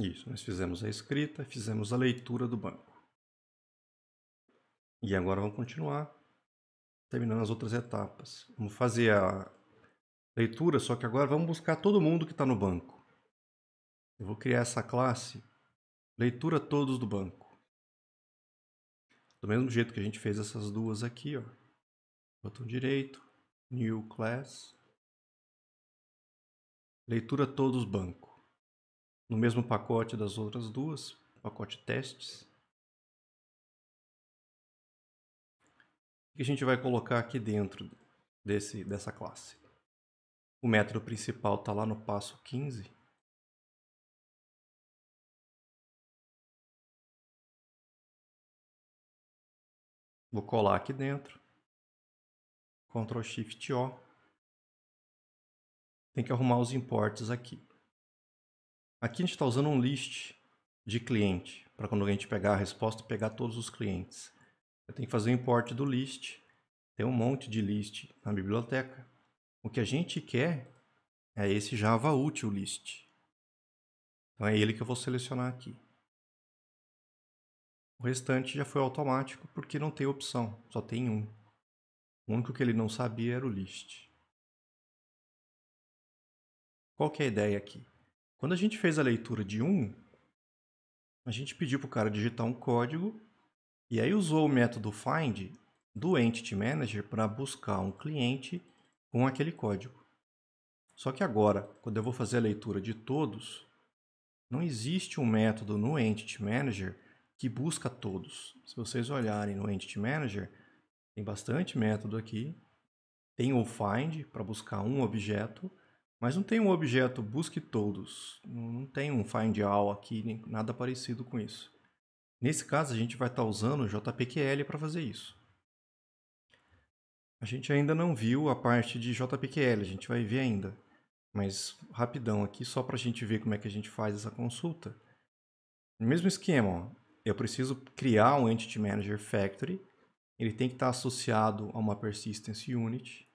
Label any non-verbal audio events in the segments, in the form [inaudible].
Isso, nós fizemos a escrita, fizemos a leitura do banco. E agora vamos continuar terminando as outras etapas. Vamos fazer a leitura, só que agora vamos buscar todo mundo que está no banco. Eu vou criar essa classe leitura todos do banco. Do mesmo jeito que a gente fez essas duas aqui, ó. Botão direito, new class, leitura todos banco no mesmo pacote das outras duas, pacote testes. O que a gente vai colocar aqui dentro desse, dessa classe? O método principal está lá no passo 15. Vou colar aqui dentro. Ctrl Shift O. Tem que arrumar os importes aqui. Aqui a gente está usando um list de cliente, para quando a gente pegar a resposta, pegar todos os clientes. Eu tenho que fazer o import do list, tem um monte de list na biblioteca. O que a gente quer é esse Java útil list. Então é ele que eu vou selecionar aqui. O restante já foi automático porque não tem opção, só tem um. O único que ele não sabia era o list. Qual que é a ideia aqui? Quando a gente fez a leitura de um, a gente pediu para o cara digitar um código e aí usou o método find do Entity Manager para buscar um cliente com aquele código. Só que agora, quando eu vou fazer a leitura de todos, não existe um método no Entity Manager que busca todos. Se vocês olharem no Entity Manager, tem bastante método aqui. Tem o find para buscar um objeto mas não tem um objeto busque todos, não tem um find all aqui, nem nada parecido com isso. Nesse caso, a gente vai estar tá usando o JPQL para fazer isso. A gente ainda não viu a parte de JPQL, a gente vai ver ainda. Mas rapidão aqui, só para a gente ver como é que a gente faz essa consulta. mesmo esquema, ó, eu preciso criar um Entity Manager Factory, ele tem que estar tá associado a uma Persistence Unit,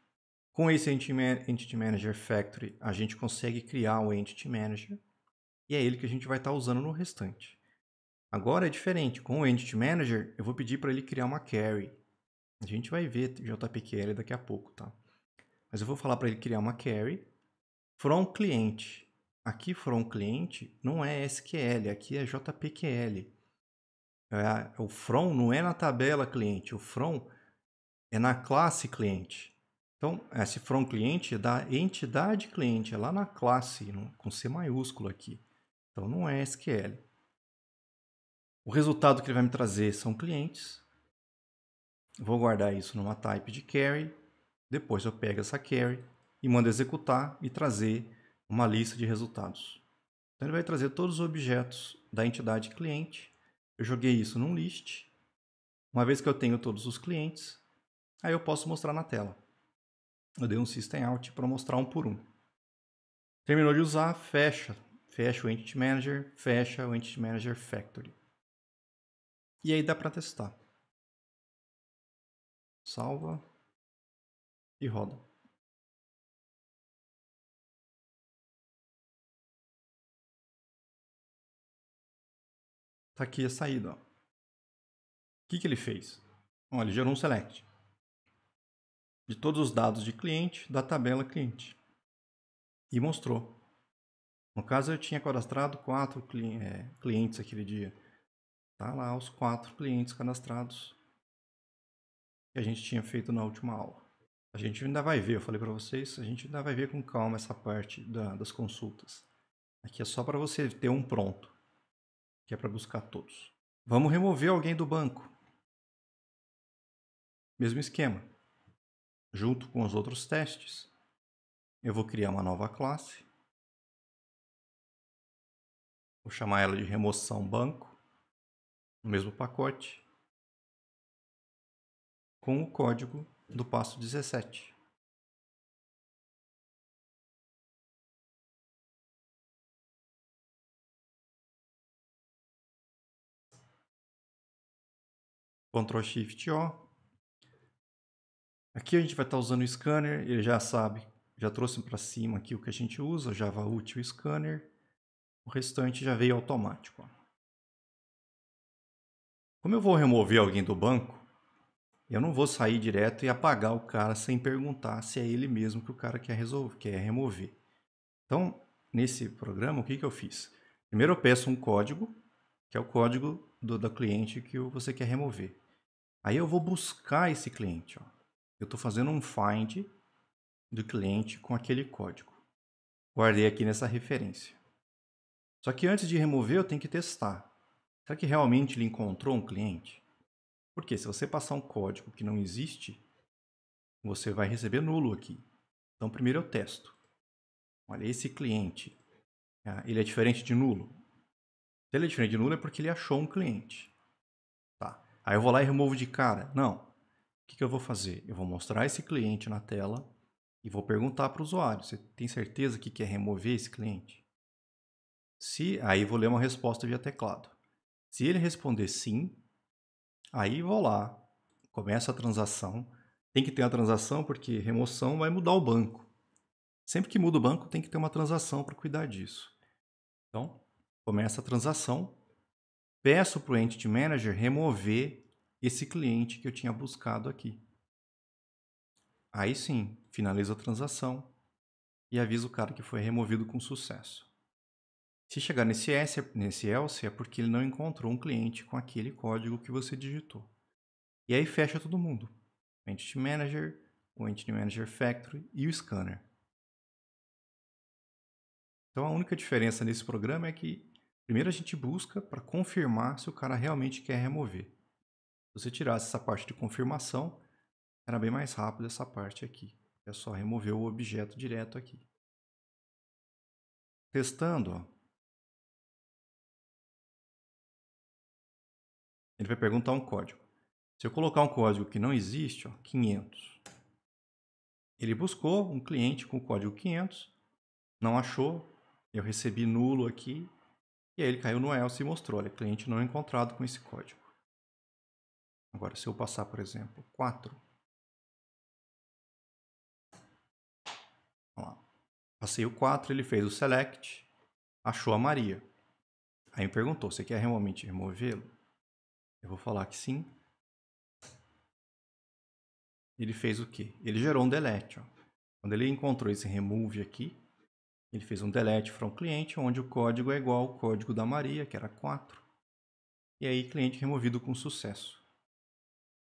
com esse Entity Manager Factory, a gente consegue criar o Entity Manager e é ele que a gente vai estar usando no restante. Agora é diferente, com o Entity Manager eu vou pedir para ele criar uma carry. A gente vai ver JPQL daqui a pouco, tá? Mas eu vou falar para ele criar uma carry from cliente. Aqui from cliente não é SQL, aqui é JPQL. É, o from não é na tabela cliente, o from é na classe cliente. Então, esse eh, from cliente é da entidade cliente, é lá na classe, com C maiúsculo aqui. Então, não é SQL. O resultado que ele vai me trazer são clientes. Vou guardar isso numa type de carry. Depois eu pego essa carry e mando executar e trazer uma lista de resultados. Então, ele vai trazer todos os objetos da entidade cliente. Eu joguei isso num list. Uma vez que eu tenho todos os clientes, aí eu posso mostrar na tela. Eu dei um system out para mostrar um por um. Terminou de usar, fecha. Fecha o Entity Manager, fecha o Entity Manager Factory. E aí dá para testar. Salva e roda. Tá aqui a saída. O que, que ele fez? Bom, ele gerou um select de todos os dados de cliente da tabela cliente. E mostrou. No caso, eu tinha cadastrado quatro cli é, clientes aquele dia. Tá lá os quatro clientes cadastrados que a gente tinha feito na última aula. A gente ainda vai ver, eu falei para vocês, a gente ainda vai ver com calma essa parte da, das consultas. Aqui é só para você ter um pronto, que é para buscar todos. Vamos remover alguém do banco. Mesmo esquema junto com os outros testes. Eu vou criar uma nova classe. Vou chamar ela de remoção banco, no mesmo pacote, com o código do passo 17. Ctrl Shift O, Aqui a gente vai estar usando o scanner, ele já sabe, já trouxe para cima aqui o que a gente usa, o Java útil o scanner. O restante já veio automático. Como eu vou remover alguém do banco, eu não vou sair direto e apagar o cara sem perguntar se é ele mesmo que o cara quer, resolver, quer remover. Então, nesse programa, o que, que eu fiz? Primeiro eu peço um código, que é o código do, do cliente que você quer remover. Aí eu vou buscar esse cliente. Ó. Eu estou fazendo um find do cliente com aquele código. Guardei aqui nessa referência. Só que antes de remover, eu tenho que testar. Será que realmente ele encontrou um cliente? Porque se você passar um código que não existe, você vai receber nulo aqui. Então primeiro eu testo. Olha, esse cliente, ah, ele é diferente de nulo? Se ele é diferente de nulo é porque ele achou um cliente. Tá. Aí eu vou lá e removo de cara. Não, o que, que eu vou fazer? Eu vou mostrar esse cliente na tela e vou perguntar para o usuário: você tem certeza que quer remover esse cliente? Se aí vou ler uma resposta via teclado. Se ele responder sim, aí vou lá, começa a transação. Tem que ter a transação porque remoção vai mudar o banco. Sempre que muda o banco, tem que ter uma transação para cuidar disso. Então, começa a transação, peço para o Entity Manager remover esse cliente que eu tinha buscado aqui. Aí sim, finalizo a transação e aviso o cara que foi removido com sucesso. Se chegar nesse, S, nesse else é porque ele não encontrou um cliente com aquele código que você digitou. E aí fecha todo mundo. O Entity Manager, o Entity Manager Factory e o Scanner. Então a única diferença nesse programa é que primeiro a gente busca para confirmar se o cara realmente quer remover. Se você tirasse essa parte de confirmação, era bem mais rápido essa parte aqui. É só remover o objeto direto aqui. Testando, ó. ele vai perguntar um código. Se eu colocar um código que não existe, ó, 500. Ele buscou um cliente com o código 500, não achou, eu recebi nulo aqui, e aí ele caiu no else e mostrou, olha, cliente não encontrado com esse código. Agora, se eu passar, por exemplo, 4. Passei o 4, ele fez o select, achou a Maria. Aí me perguntou, você quer realmente removê-lo? Eu vou falar que sim. Ele fez o quê? Ele gerou um delete. Ó. Quando ele encontrou esse remove aqui, ele fez um delete from cliente, onde o código é igual ao código da Maria, que era 4. E aí, cliente removido com sucesso.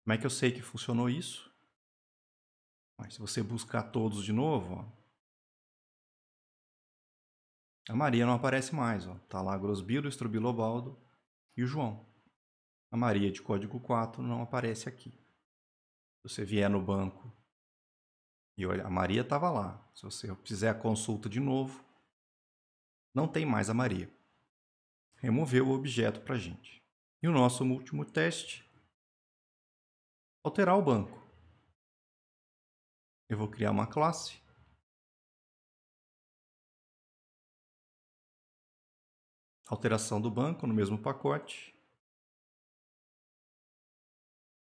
Como é que eu sei que funcionou isso? Mas se você buscar todos de novo, ó, a Maria não aparece mais. Está Tá lá Grosbildo, Estrobilobaldo e o João. A Maria de código 4 não aparece aqui. Se você vier no banco e olha, a Maria estava lá. Se você fizer a consulta de novo, não tem mais a Maria. Removeu o objeto para a gente. E o nosso último teste alterar o banco. Eu vou criar uma classe. Alteração do banco no mesmo pacote.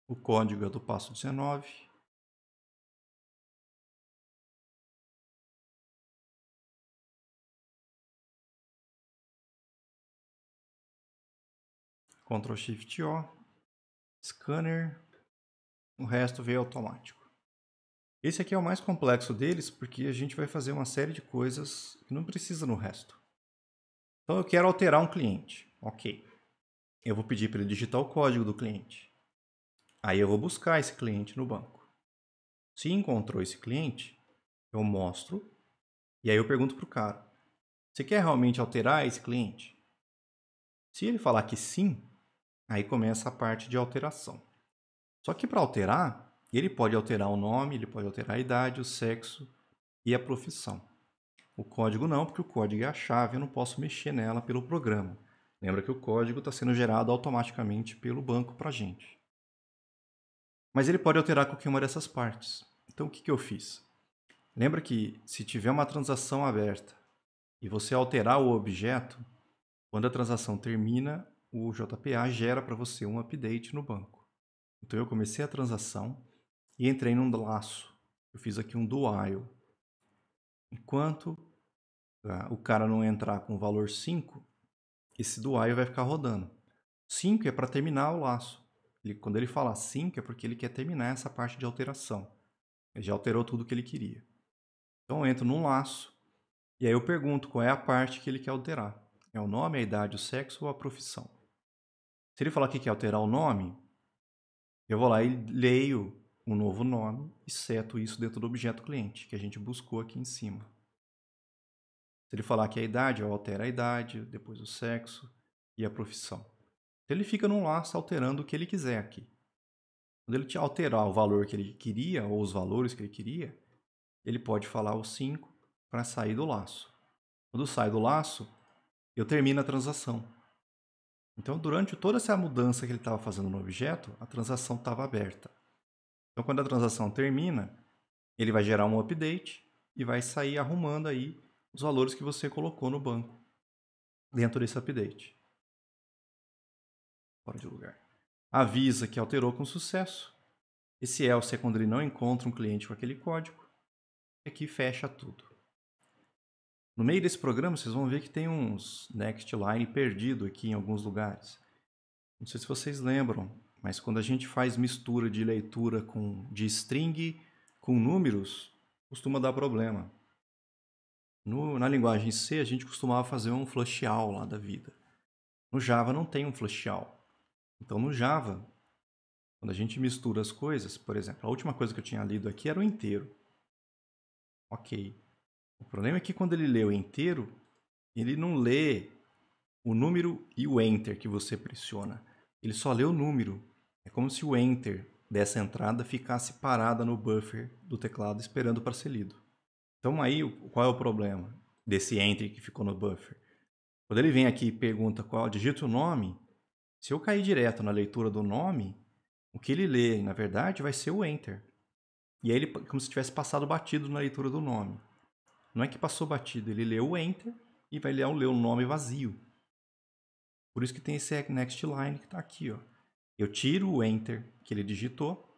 O código é do passo 19. Ctrl Shift O, Scanner, o resto veio automático. Esse aqui é o mais complexo deles, porque a gente vai fazer uma série de coisas que não precisa no resto. Então eu quero alterar um cliente. Ok. Eu vou pedir para ele digitar o código do cliente. Aí eu vou buscar esse cliente no banco. Se encontrou esse cliente, eu mostro e aí eu pergunto para o cara: Você quer realmente alterar esse cliente? Se ele falar que sim, aí começa a parte de alteração. Só que para alterar, ele pode alterar o nome, ele pode alterar a idade, o sexo e a profissão. O código não, porque o código é a chave, eu não posso mexer nela pelo programa. Lembra que o código está sendo gerado automaticamente pelo banco para a gente. Mas ele pode alterar qualquer uma dessas partes. Então o que, que eu fiz? Lembra que se tiver uma transação aberta e você alterar o objeto, quando a transação termina, o JPA gera para você um update no banco. Então eu comecei a transação e entrei num laço. Eu fiz aqui um do while. Enquanto ah, o cara não entrar com o valor 5, esse do while vai ficar rodando. 5 é para terminar o laço. Ele, quando ele fala 5 é porque ele quer terminar essa parte de alteração. Ele já alterou tudo que ele queria. Então eu entro num laço e aí eu pergunto qual é a parte que ele quer alterar. É o nome, a idade, o sexo ou a profissão? Se ele falar que quer alterar o nome, eu vou lá e leio um novo nome e seto isso dentro do objeto cliente, que a gente buscou aqui em cima. Se ele falar que é a idade, eu altero a idade, depois o sexo e a profissão. Então ele fica num laço alterando o que ele quiser aqui. Quando ele te alterar o valor que ele queria, ou os valores que ele queria, ele pode falar o 5 para sair do laço. Quando sai do laço, eu termino a transação. Então, durante toda essa mudança que ele estava fazendo no objeto, a transação estava aberta. Então, quando a transação termina, ele vai gerar um update e vai sair arrumando aí os valores que você colocou no banco dentro desse update. Fora de lugar. Avisa que alterou com sucesso. Esse else é quando ele não encontra um cliente com aquele código. E aqui fecha tudo. No meio desse programa, vocês vão ver que tem uns line perdido aqui em alguns lugares. Não sei se vocês lembram, mas quando a gente faz mistura de leitura com, de string com números, costuma dar problema. No, na linguagem C, a gente costumava fazer um flush all lá da vida. No Java não tem um flush all. Então, no Java, quando a gente mistura as coisas, por exemplo, a última coisa que eu tinha lido aqui era o inteiro. Ok. O problema é que quando ele lê o inteiro, ele não lê o número e o enter que você pressiona. Ele só lê o número. É como se o enter dessa entrada ficasse parada no buffer do teclado esperando para ser lido. Então aí, qual é o problema desse enter que ficou no buffer? Quando ele vem aqui e pergunta qual, digita o nome, se eu cair direto na leitura do nome, o que ele lê, na verdade, vai ser o enter. E aí ele como se tivesse passado batido na leitura do nome. Não é que passou batido, ele leu o enter e vai ler o nome vazio. Por isso que tem esse next line que está aqui. Ó. Eu tiro o enter que ele digitou,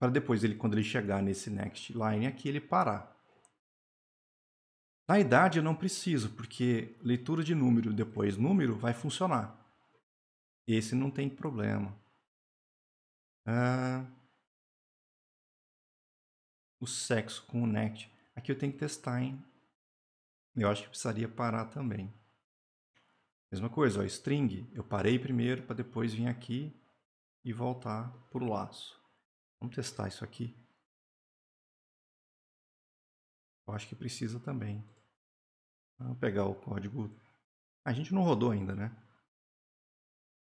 para depois, ele, quando ele chegar nesse next line aqui, ele parar. Na idade eu não preciso, porque leitura de número depois número vai funcionar. Esse não tem problema. Ah, o sexo com o next Aqui eu tenho que testar, hein? Eu acho que precisaria parar também. Mesma coisa, ó, string, eu parei primeiro para depois vir aqui e voltar para o laço. Vamos testar isso aqui. Eu acho que precisa também. Vamos pegar o código. A gente não rodou ainda, né?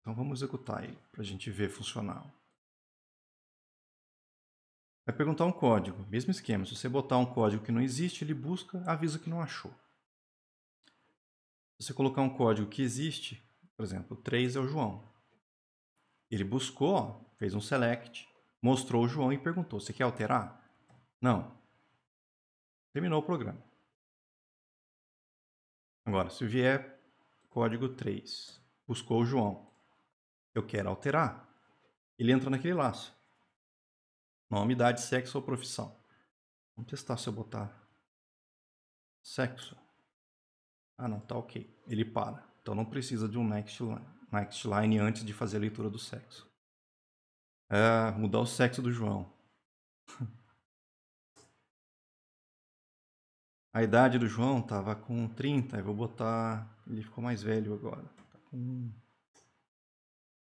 Então vamos executar ele para a gente ver funcionar. Vai é perguntar um código, mesmo esquema. Se você botar um código que não existe, ele busca, avisa que não achou. Se você colocar um código que existe, por exemplo, 3 é o João. Ele buscou, fez um select, mostrou o João e perguntou: Você quer alterar? Não. Terminou o programa. Agora, se vier código 3, buscou o João, eu quero alterar, ele entra naquele laço. Nome, idade, sexo ou profissão. Vamos testar se eu botar sexo. Ah, não, tá ok. Ele para. Então não precisa de um next line, next line antes de fazer a leitura do sexo. É, mudar o sexo do João. [laughs] a idade do João tava com 30, eu vou botar. Ele ficou mais velho agora. Tá com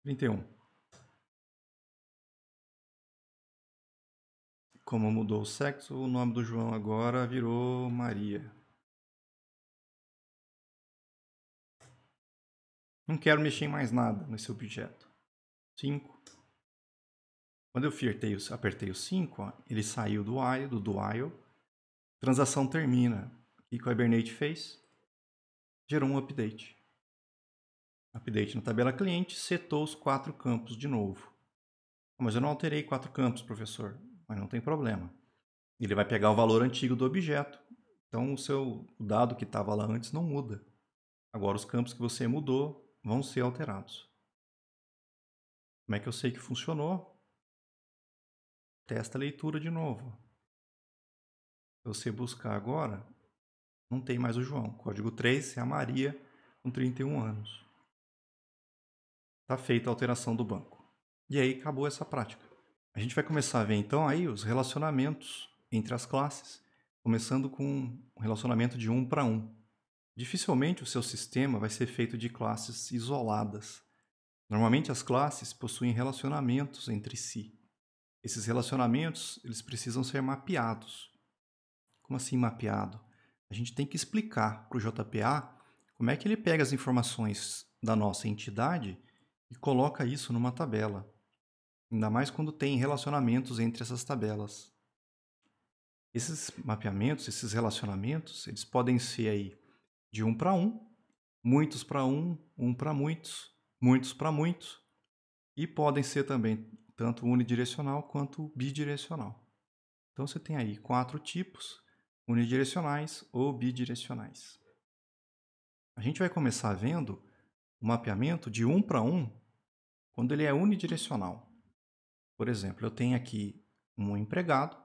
31. Como mudou o sexo, o nome do João agora virou Maria. Não quero mexer em mais nada nesse objeto. 5. Quando eu apertei, apertei o 5, ele saiu do while, do while. Transação termina. O que o Hibernate fez? Gerou um update. Update na tabela cliente setou os quatro campos de novo. Ah, mas eu não alterei quatro campos, professor mas não tem problema. Ele vai pegar o valor antigo do objeto. Então o seu dado que estava lá antes não muda. Agora os campos que você mudou vão ser alterados. Como é que eu sei que funcionou? Testa a leitura de novo. Se você buscar agora, não tem mais o João. Código 3 é a Maria com 31 anos. Está feita a alteração do banco. E aí acabou essa prática. A gente vai começar a ver então aí os relacionamentos entre as classes, começando com um relacionamento de um para um. Dificilmente o seu sistema vai ser feito de classes isoladas. Normalmente as classes possuem relacionamentos entre si. Esses relacionamentos eles precisam ser mapeados. Como assim mapeado? A gente tem que explicar para o JPA como é que ele pega as informações da nossa entidade e coloca isso numa tabela ainda mais quando tem relacionamentos entre essas tabelas. Esses mapeamentos, esses relacionamentos, eles podem ser aí de um para um, muitos para um, um para muitos, muitos para muitos, e podem ser também tanto unidirecional quanto bidirecional. Então você tem aí quatro tipos, unidirecionais ou bidirecionais. A gente vai começar vendo o mapeamento de um para um quando ele é unidirecional. Por exemplo, eu tenho aqui um empregado,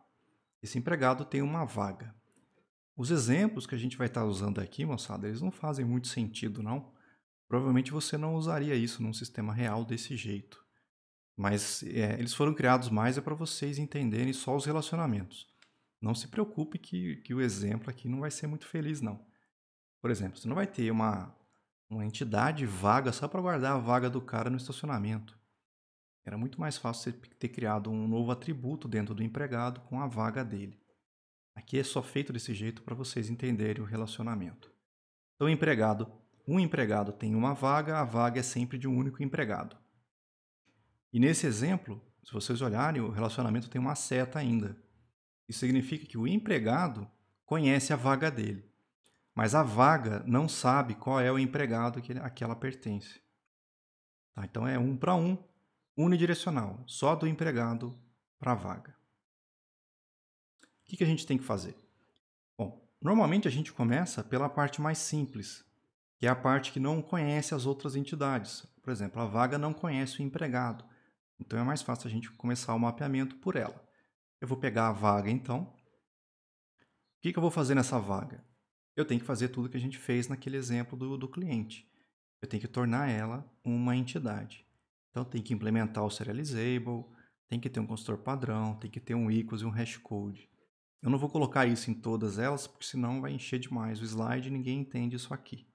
esse empregado tem uma vaga. Os exemplos que a gente vai estar usando aqui, moçada, eles não fazem muito sentido, não. Provavelmente você não usaria isso num sistema real desse jeito. Mas é, eles foram criados mais é para vocês entenderem só os relacionamentos. Não se preocupe que, que o exemplo aqui não vai ser muito feliz, não. Por exemplo, você não vai ter uma, uma entidade vaga só para guardar a vaga do cara no estacionamento. Era muito mais fácil você ter criado um novo atributo dentro do empregado com a vaga dele. Aqui é só feito desse jeito para vocês entenderem o relacionamento. Então, empregado, um empregado tem uma vaga, a vaga é sempre de um único empregado. E nesse exemplo, se vocês olharem, o relacionamento tem uma seta ainda. Isso significa que o empregado conhece a vaga dele, mas a vaga não sabe qual é o empregado a que ela pertence. Tá, então é um para um, unidirecional, só do empregado para a vaga. O que, que a gente tem que fazer? Bom, normalmente a gente começa pela parte mais simples, que é a parte que não conhece as outras entidades. Por exemplo, a vaga não conhece o empregado, então é mais fácil a gente começar o mapeamento por ela. Eu vou pegar a vaga então. O que, que eu vou fazer nessa vaga? Eu tenho que fazer tudo que a gente fez naquele exemplo do, do cliente. Eu tenho que tornar ela uma entidade. Então tem que implementar o serializable, tem que ter um consultor padrão, tem que ter um equals e um hashcode. Eu não vou colocar isso em todas elas, porque senão vai encher demais o slide e ninguém entende isso aqui.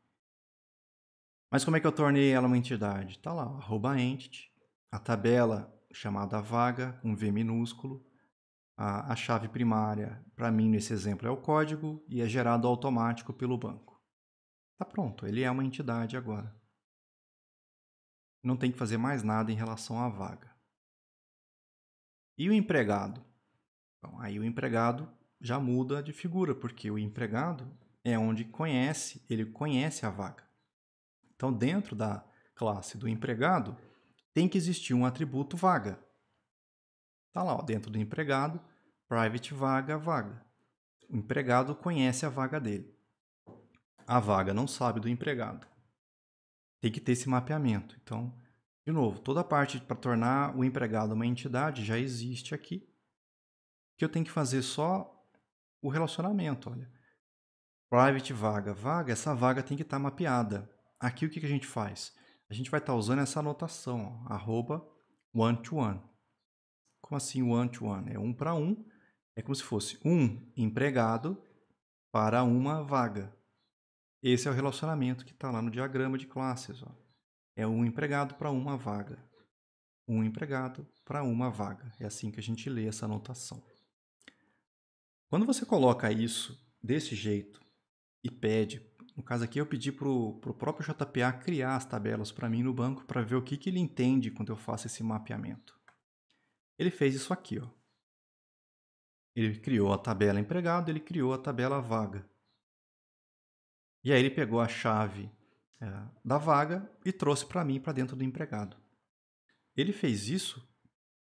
Mas como é que eu tornei ela uma entidade? Está lá, arroba entity, a tabela chamada vaga, com um V minúsculo, a, a chave primária, para mim nesse exemplo, é o código e é gerado automático pelo banco. Está pronto, ele é uma entidade agora não tem que fazer mais nada em relação à vaga. E o empregado? Bom, aí o empregado já muda de figura, porque o empregado é onde conhece, ele conhece a vaga. Então, dentro da classe do empregado, tem que existir um atributo vaga. Está lá, ó, dentro do empregado, private vaga, vaga. O empregado conhece a vaga dele. A vaga não sabe do empregado tem que ter esse mapeamento. Então, de novo, toda a parte para tornar o empregado uma entidade já existe aqui, que eu tenho que fazer só o relacionamento, olha. Private vaga, vaga, essa vaga tem que estar tá mapeada. Aqui o que, que a gente faz? A gente vai estar tá usando essa anotação, ó, arroba one to one. Como assim one to one? É um para um, é como se fosse um empregado para uma vaga. Esse é o relacionamento que está lá no diagrama de classes. Ó. É um empregado para uma vaga. Um empregado para uma vaga. É assim que a gente lê essa anotação. Quando você coloca isso desse jeito e pede, no caso aqui eu pedi para o próprio JPA criar as tabelas para mim no banco para ver o que, que ele entende quando eu faço esse mapeamento. Ele fez isso aqui. Ó. Ele criou a tabela empregado, ele criou a tabela vaga. E aí ele pegou a chave é, da vaga e trouxe para mim, para dentro do empregado. Ele fez isso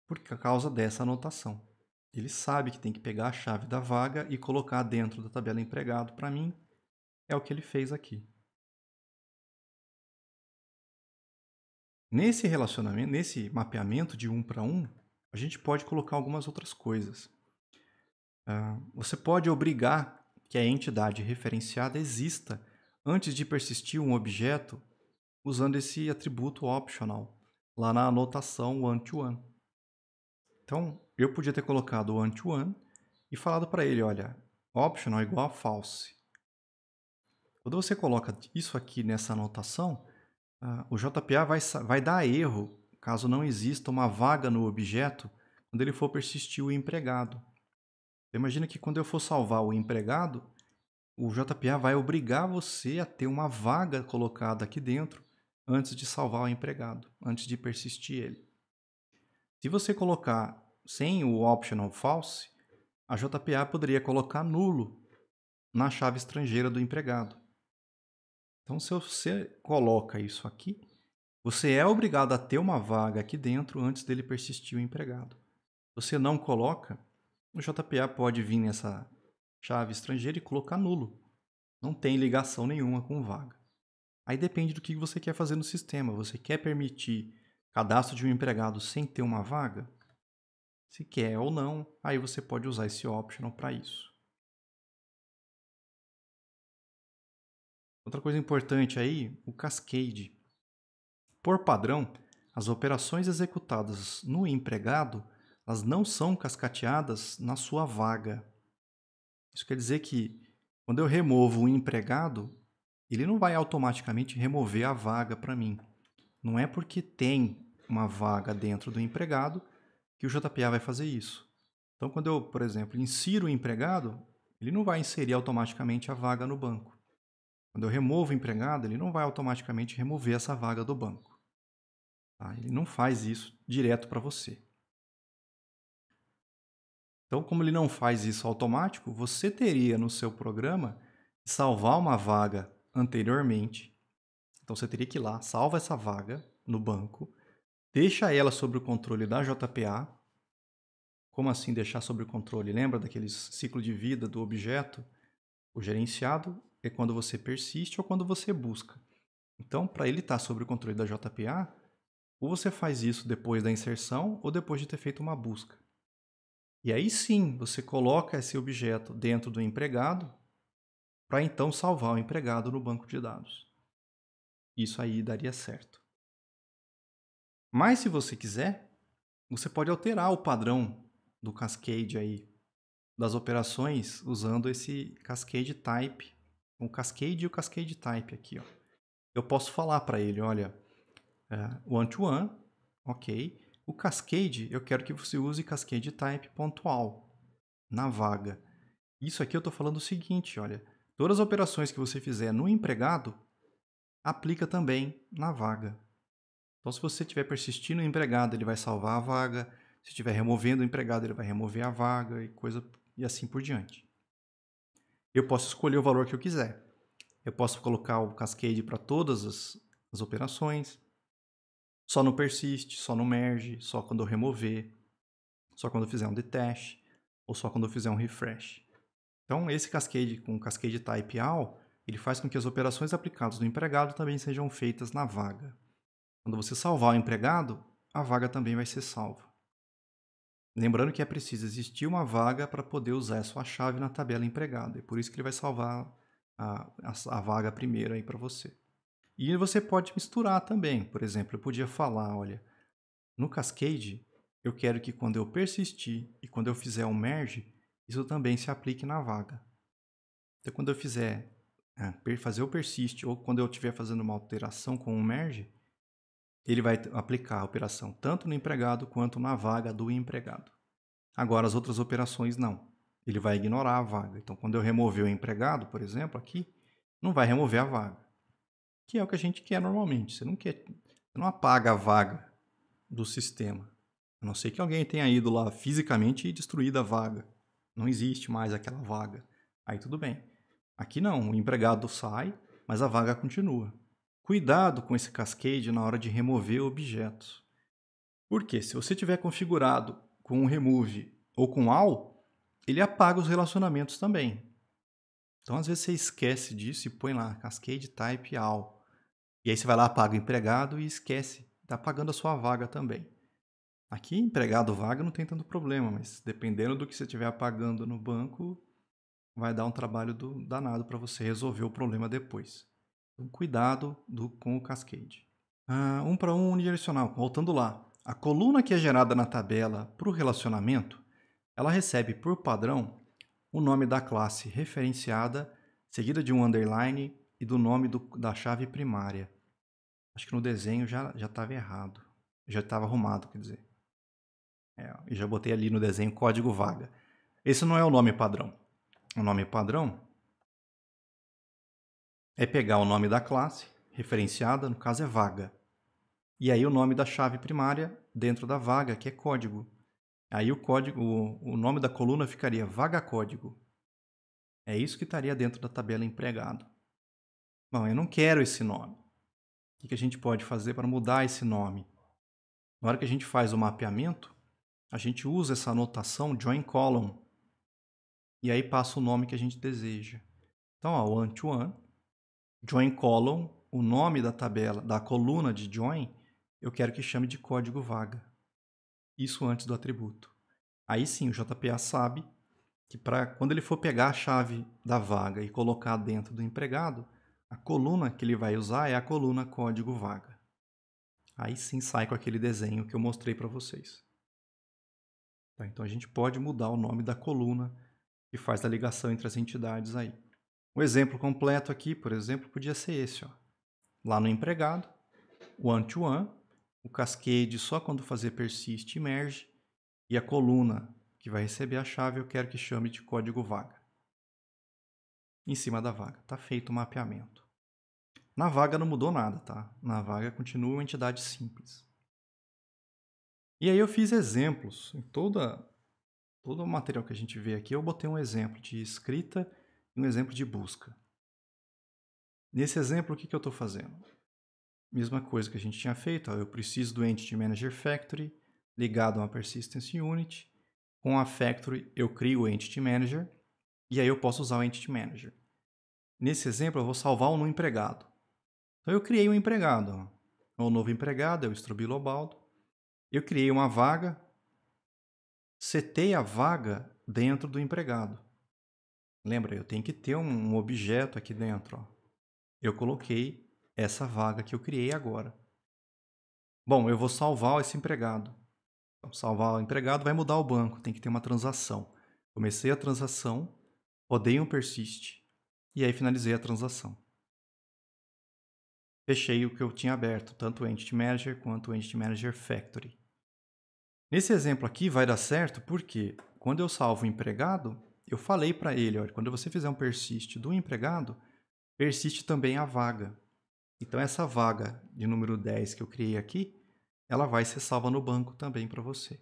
por causa dessa anotação. Ele sabe que tem que pegar a chave da vaga e colocar dentro da tabela empregado para mim. É o que ele fez aqui. Nesse relacionamento, nesse mapeamento de um para um, a gente pode colocar algumas outras coisas. Uh, você pode obrigar que a entidade referenciada exista antes de persistir um objeto usando esse atributo optional lá na anotação one-to-one. Então, eu podia ter colocado one-to-one e falado para ele, olha, optional é igual a false. Quando você coloca isso aqui nessa anotação, ah, o JPA vai, vai dar erro caso não exista uma vaga no objeto quando ele for persistir o empregado imagina que quando eu for salvar o empregado, o JPA vai obrigar você a ter uma vaga colocada aqui dentro antes de salvar o empregado, antes de persistir ele. Se você colocar sem o optional false, a JPA poderia colocar nulo na chave estrangeira do empregado. Então, se você coloca isso aqui, você é obrigado a ter uma vaga aqui dentro antes dele persistir o empregado. Você não coloca, o JPA pode vir nessa chave estrangeira e colocar nulo. Não tem ligação nenhuma com vaga. Aí depende do que você quer fazer no sistema. Você quer permitir cadastro de um empregado sem ter uma vaga? Se quer ou não, aí você pode usar esse optional para isso. Outra coisa importante aí, o cascade. Por padrão, as operações executadas no empregado elas não são cascateadas na sua vaga. Isso quer dizer que quando eu removo um empregado, ele não vai automaticamente remover a vaga para mim. Não é porque tem uma vaga dentro do empregado que o JPA vai fazer isso. Então, quando eu, por exemplo, insiro o empregado, ele não vai inserir automaticamente a vaga no banco. Quando eu removo o empregado, ele não vai automaticamente remover essa vaga do banco. Tá? Ele não faz isso direto para você. Então, como ele não faz isso automático, você teria no seu programa salvar uma vaga anteriormente. Então, você teria que ir lá, salva essa vaga no banco, deixa ela sob o controle da JPA. Como assim deixar sob o controle? Lembra daquele ciclo de vida do objeto? O gerenciado é quando você persiste ou quando você busca. Então, para ele estar tá sob o controle da JPA, ou você faz isso depois da inserção ou depois de ter feito uma busca. E aí sim, você coloca esse objeto dentro do empregado para então salvar o empregado no banco de dados. Isso aí daria certo. Mas se você quiser, você pode alterar o padrão do cascade aí das operações usando esse cascade type, o cascade e o cascade type aqui, ó. Eu posso falar para ele, olha, one eh, to one, ok. O cascade, eu quero que você use cascade type pontual na vaga. Isso aqui eu estou falando o seguinte, olha, todas as operações que você fizer no empregado, aplica também na vaga. Então, se você estiver persistindo o empregado, ele vai salvar a vaga. Se estiver removendo o empregado, ele vai remover a vaga e coisa e assim por diante. Eu posso escolher o valor que eu quiser. Eu posso colocar o cascade para todas as, as operações. Só no persist, só no merge, só quando eu remover, só quando eu fizer um detach ou só quando eu fizer um refresh. Então, esse cascade com cascade type all, ele faz com que as operações aplicadas no empregado também sejam feitas na vaga. Quando você salvar o empregado, a vaga também vai ser salva. Lembrando que é preciso existir uma vaga para poder usar a sua chave na tabela empregado. É por isso que ele vai salvar a, a, a vaga primeiro aí para você. E você pode misturar também. Por exemplo, eu podia falar, olha, no Cascade, eu quero que quando eu persistir e quando eu fizer um merge, isso também se aplique na vaga. Então, quando eu fizer ah, fazer o persist ou quando eu estiver fazendo uma alteração com o merge, ele vai aplicar a operação tanto no empregado quanto na vaga do empregado. Agora, as outras operações não. Ele vai ignorar a vaga. Então, quando eu remover o empregado, por exemplo, aqui, não vai remover a vaga que é o que a gente quer normalmente. Você não quer, você não apaga a vaga do sistema. A não ser que alguém tenha ido lá fisicamente e destruído a vaga. Não existe mais aquela vaga. Aí tudo bem. Aqui não, o empregado sai, mas a vaga continua. Cuidado com esse cascade na hora de remover objetos. Porque se você tiver configurado com um remove ou com all, ele apaga os relacionamentos também. Então às vezes você esquece disso e põe lá cascade type all. E aí você vai lá, paga o empregado e esquece, está pagando a sua vaga também. Aqui, empregado vaga não tem tanto problema, mas dependendo do que você estiver pagando no banco, vai dar um trabalho do, danado para você resolver o problema depois. Então, cuidado do, com o cascade. Ah, um para um unidirecional, voltando lá. A coluna que é gerada na tabela para o relacionamento, ela recebe por padrão o nome da classe referenciada, seguida de um underline e do nome do, da chave primária. Acho que no desenho já já estava errado. Já estava arrumado, quer dizer. É, e já botei ali no desenho código vaga. Esse não é o nome padrão. O nome padrão é pegar o nome da classe referenciada, no caso é vaga. E aí o nome da chave primária dentro da vaga, que é código. Aí o código, o nome da coluna ficaria vaga código. É isso que estaria dentro da tabela empregado. Bom, eu não quero esse nome. O que a gente pode fazer para mudar esse nome? Na hora que a gente faz o mapeamento, a gente usa essa anotação join column e aí passa o nome que a gente deseja. Então, ó, one to one, join column, o nome da tabela, da coluna de join, eu quero que chame de código vaga. Isso antes do atributo. Aí sim, o JPA sabe que para quando ele for pegar a chave da vaga e colocar dentro do empregado, a coluna que ele vai usar é a coluna código vaga. Aí sim sai com aquele desenho que eu mostrei para vocês. Tá, então a gente pode mudar o nome da coluna que faz a ligação entre as entidades aí. O exemplo completo aqui, por exemplo, podia ser esse. Ó. Lá no empregado, one-to-one, -one, o cascade só quando fazer persist e merge, e a coluna que vai receber a chave eu quero que chame de código vaga em cima da vaga. Está feito o mapeamento. Na vaga não mudou nada, tá? Na vaga continua uma entidade simples. E aí eu fiz exemplos. Em toda, todo o material que a gente vê aqui, eu botei um exemplo de escrita e um exemplo de busca. Nesse exemplo, o que, que eu estou fazendo? Mesma coisa que a gente tinha feito. Ó, eu preciso do Entity Manager Factory ligado a uma Persistence Unit. Com a Factory, eu crio o Entity Manager e aí eu posso usar o Entity Manager. Nesse exemplo, eu vou salvar um empregado. Então, eu criei um empregado. O é um novo empregado, é o estrobilobaldo. Eu criei uma vaga, setei a vaga dentro do empregado. Lembra, eu tenho que ter um objeto aqui dentro. Ó. Eu coloquei essa vaga que eu criei agora. Bom, eu vou salvar esse empregado. Então, salvar o empregado vai mudar o banco, tem que ter uma transação. Comecei a transação, rodei um persist, e aí finalizei a transação. Fechei o que eu tinha aberto, tanto o Entity Manager quanto o Entity Manager Factory. Nesse exemplo aqui vai dar certo porque quando eu salvo o empregado, eu falei para ele, olha, quando você fizer um persist do empregado, persiste também a vaga. Então essa vaga de número 10 que eu criei aqui, ela vai ser salva no banco também para você.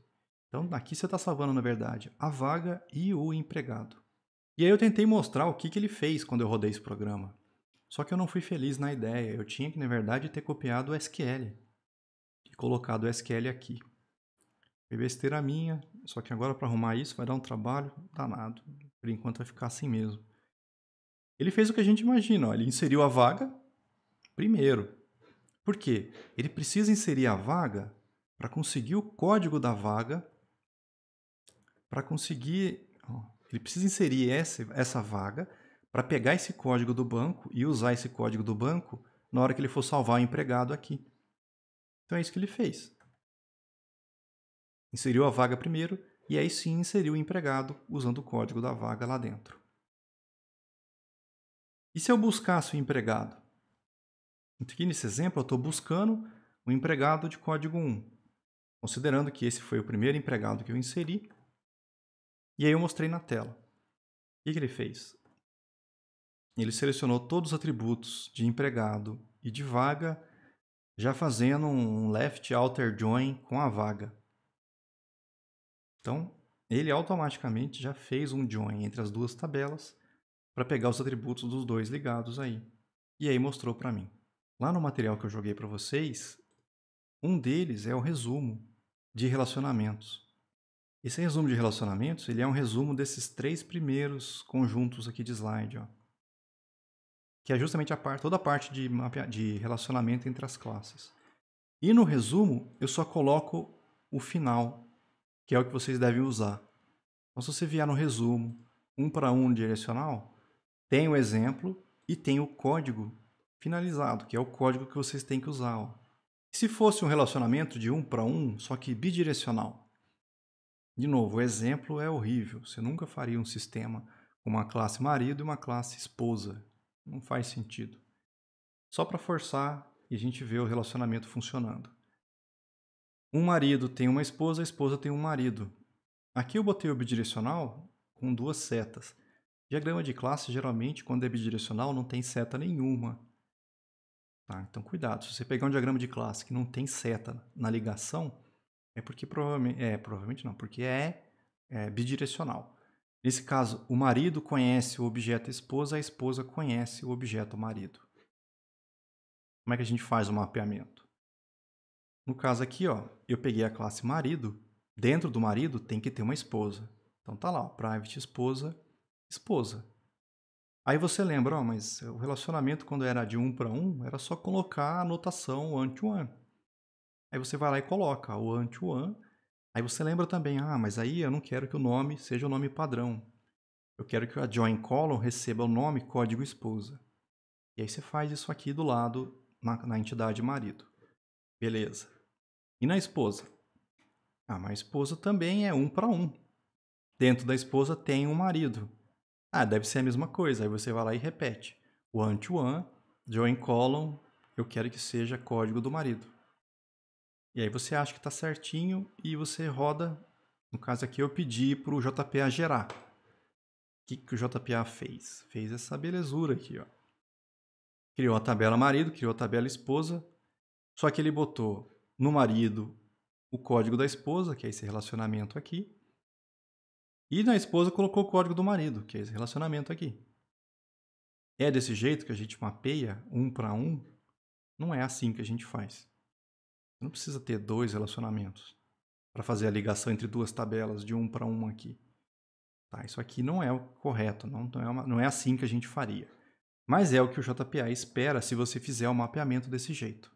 Então aqui você está salvando, na verdade, a vaga e o empregado. E aí eu tentei mostrar o que, que ele fez quando eu rodei esse programa. Só que eu não fui feliz na ideia, eu tinha que, na verdade, ter copiado o SQL e colocado o SQL aqui. Foi besteira minha, só que agora para arrumar isso vai dar um trabalho danado. Por enquanto vai ficar assim mesmo. Ele fez o que a gente imagina, ó. ele inseriu a vaga primeiro. Por quê? Ele precisa inserir a vaga para conseguir o código da vaga, para conseguir ele precisa inserir essa, essa vaga para pegar esse código do banco e usar esse código do banco na hora que ele for salvar o empregado aqui. Então é isso que ele fez. Inseriu a vaga primeiro e aí sim inseriu o empregado usando o código da vaga lá dentro. E se eu buscasse o empregado? Então, aqui nesse exemplo, eu estou buscando um empregado de código 1. Considerando que esse foi o primeiro empregado que eu inseri, e aí eu mostrei na tela. O que ele fez? Ele selecionou todos os atributos de empregado e de vaga, já fazendo um left outer join com a vaga. Então, ele automaticamente já fez um join entre as duas tabelas para pegar os atributos dos dois ligados aí. E aí mostrou para mim. Lá no material que eu joguei para vocês, um deles é o resumo de relacionamentos. Esse resumo de relacionamentos ele é um resumo desses três primeiros conjuntos aqui de slide, ó, que é justamente a toda a parte de, de relacionamento entre as classes. E no resumo, eu só coloco o final, que é o que vocês devem usar. Então, se você vier no resumo, um para um direcional, tem o exemplo e tem o código finalizado, que é o código que vocês têm que usar. Ó. Se fosse um relacionamento de um para um, só que bidirecional, de novo, o exemplo é horrível. Você nunca faria um sistema com uma classe marido e uma classe esposa. Não faz sentido. Só para forçar e a gente vê o relacionamento funcionando. Um marido tem uma esposa, a esposa tem um marido. Aqui eu botei o bidirecional com duas setas. Diagrama de classe, geralmente, quando é bidirecional, não tem seta nenhuma. Tá, então, cuidado. Se você pegar um diagrama de classe que não tem seta na ligação, é porque provavelmente. É, provavelmente não, porque é, é bidirecional. Nesse caso, o marido conhece o objeto esposa, a esposa conhece o objeto marido. Como é que a gente faz o mapeamento? No caso aqui, ó, eu peguei a classe marido, dentro do marido tem que ter uma esposa. Então tá lá, ó, private esposa, esposa. Aí você lembra, ó, mas o relacionamento quando era de um para um era só colocar a notação one to one. Aí você vai lá e coloca o anti-one. Aí você lembra também, ah, mas aí eu não quero que o nome seja o nome padrão. Eu quero que a join column receba o nome código esposa. E aí você faz isso aqui do lado na, na entidade marido. Beleza. E na esposa? Ah, mas a esposa também é um para um. Dentro da esposa tem um marido. Ah, deve ser a mesma coisa. Aí você vai lá e repete. One to one, join column, eu quero que seja código do marido. E aí você acha que está certinho e você roda. No caso aqui, eu pedi para o JPA gerar. O que, que o JPA fez? Fez essa belezura aqui. Ó. Criou a tabela marido, criou a tabela esposa. Só que ele botou no marido o código da esposa, que é esse relacionamento aqui. E na esposa colocou o código do marido, que é esse relacionamento aqui. É desse jeito que a gente mapeia um para um? Não é assim que a gente faz. Você não precisa ter dois relacionamentos para fazer a ligação entre duas tabelas de um para um aqui. Tá, isso aqui não é o correto, não, não, é uma, não é assim que a gente faria. Mas é o que o JPA espera se você fizer o mapeamento desse jeito.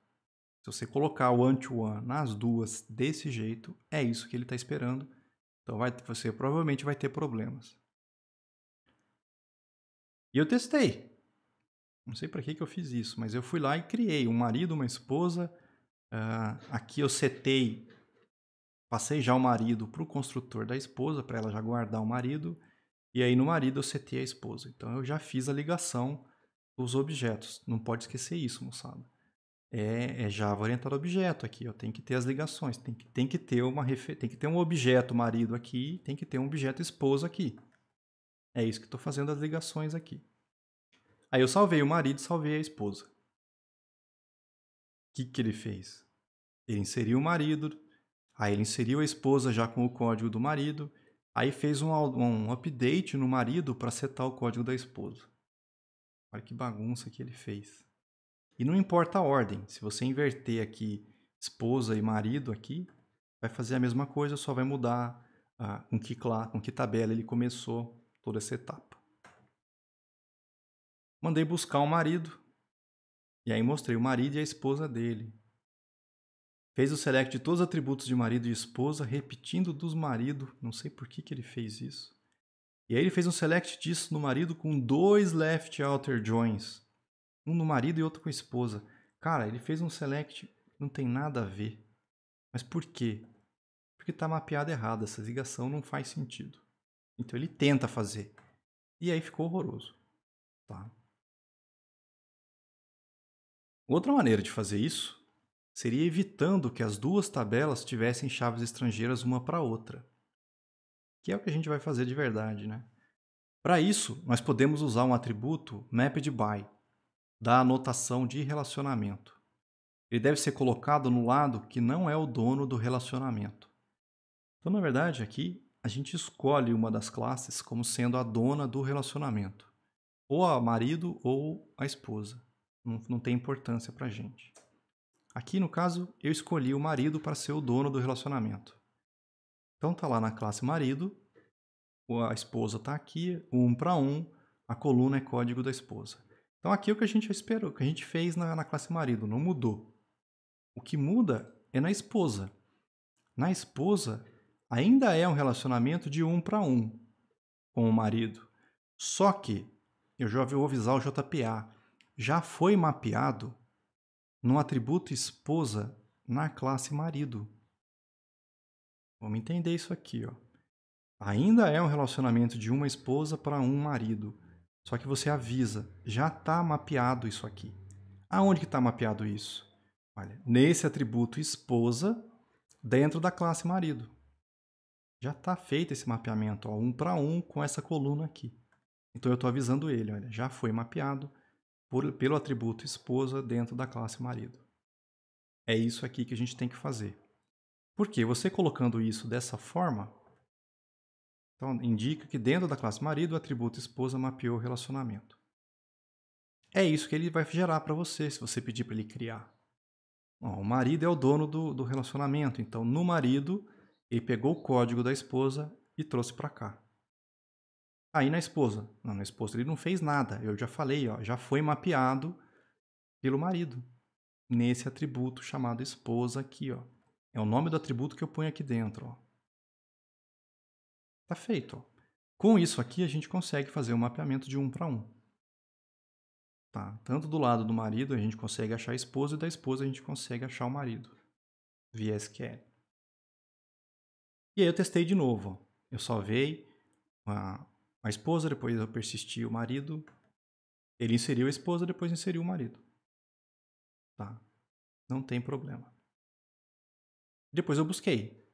Se você colocar o one-to-one -one nas duas desse jeito, é isso que ele está esperando. Então vai, você provavelmente vai ter problemas. E eu testei. Não sei para que, que eu fiz isso, mas eu fui lá e criei um marido, uma esposa, Uh, aqui eu setei, passei já o marido para o construtor da esposa, para ela já guardar o marido, e aí no marido eu setei a esposa. Então eu já fiz a ligação dos objetos. Não pode esquecer isso, moçada. É, é Java orientado a objeto aqui. Eu tenho que ter as ligações. Tem que, tem que ter uma tem que ter um objeto marido aqui, tem que ter um objeto esposa aqui. É isso que estou fazendo as ligações aqui. Aí eu salvei o marido, salvei a esposa que, que ele fez? Ele inseriu o marido, aí ele inseriu a esposa já com o código do marido, aí fez um, um update no marido para setar o código da esposa. Olha que bagunça que ele fez. E não importa a ordem, se você inverter aqui esposa e marido aqui, vai fazer a mesma coisa, só vai mudar ah, com, que com que tabela ele começou toda essa etapa. Mandei buscar o marido, e aí mostrei o marido e a esposa dele. Fez o select de todos os atributos de marido e esposa, repetindo dos marido. Não sei por que, que ele fez isso. E aí ele fez um select disso no marido com dois left outer joins. Um no marido e outro com a esposa. Cara, ele fez um select não tem nada a ver. Mas por quê? Porque está mapeado errado, essa ligação não faz sentido. Então ele tenta fazer. E aí ficou horroroso. Tá? Outra maneira de fazer isso seria evitando que as duas tabelas tivessem chaves estrangeiras uma para outra. Que é o que a gente vai fazer de verdade, né? Para isso, nós podemos usar um atributo mapped da anotação de relacionamento. Ele deve ser colocado no lado que não é o dono do relacionamento. Então, na verdade, aqui a gente escolhe uma das classes como sendo a dona do relacionamento, ou a marido ou a esposa não, não tem importância pra gente. Aqui, no caso, eu escolhi o marido para ser o dono do relacionamento. Então tá lá na classe marido, a esposa está aqui, um para um, a coluna é código da esposa. Então aqui é o que a gente esperou, o que a gente fez na, na classe marido, não mudou. O que muda é na esposa. Na esposa ainda é um relacionamento de um para um com o marido. Só que eu já vou avisar o JPA já foi mapeado no atributo esposa na classe marido. Vamos entender isso aqui, ó. Ainda é um relacionamento de uma esposa para um marido. Só que você avisa, já está mapeado isso aqui. Aonde que está mapeado isso? Olha, nesse atributo esposa, dentro da classe marido. Já está feito esse mapeamento, ó, um para um, com essa coluna aqui. Então eu estou avisando ele, olha, já foi mapeado, por, pelo atributo esposa dentro da classe marido. É isso aqui que a gente tem que fazer. Porque você colocando isso dessa forma, então indica que dentro da classe marido o atributo esposa mapeou o relacionamento. É isso que ele vai gerar para você se você pedir para ele criar. Bom, o marido é o dono do, do relacionamento, então no marido ele pegou o código da esposa e trouxe para cá. Aí na esposa. Não, na esposa ele não fez nada. Eu já falei, ó, já foi mapeado pelo marido. Nesse atributo chamado esposa aqui, ó. É o nome do atributo que eu ponho aqui dentro, ó. Tá feito, ó. Com isso aqui a gente consegue fazer o um mapeamento de um para um. Tá? Tanto do lado do marido a gente consegue achar a esposa e da esposa a gente consegue achar o marido via SQL. É. E aí eu testei de novo. Ó. Eu salvei a esposa, depois eu persisti o marido. Ele inseriu a esposa, depois inseriu o marido. Tá? Não tem problema. Depois eu busquei.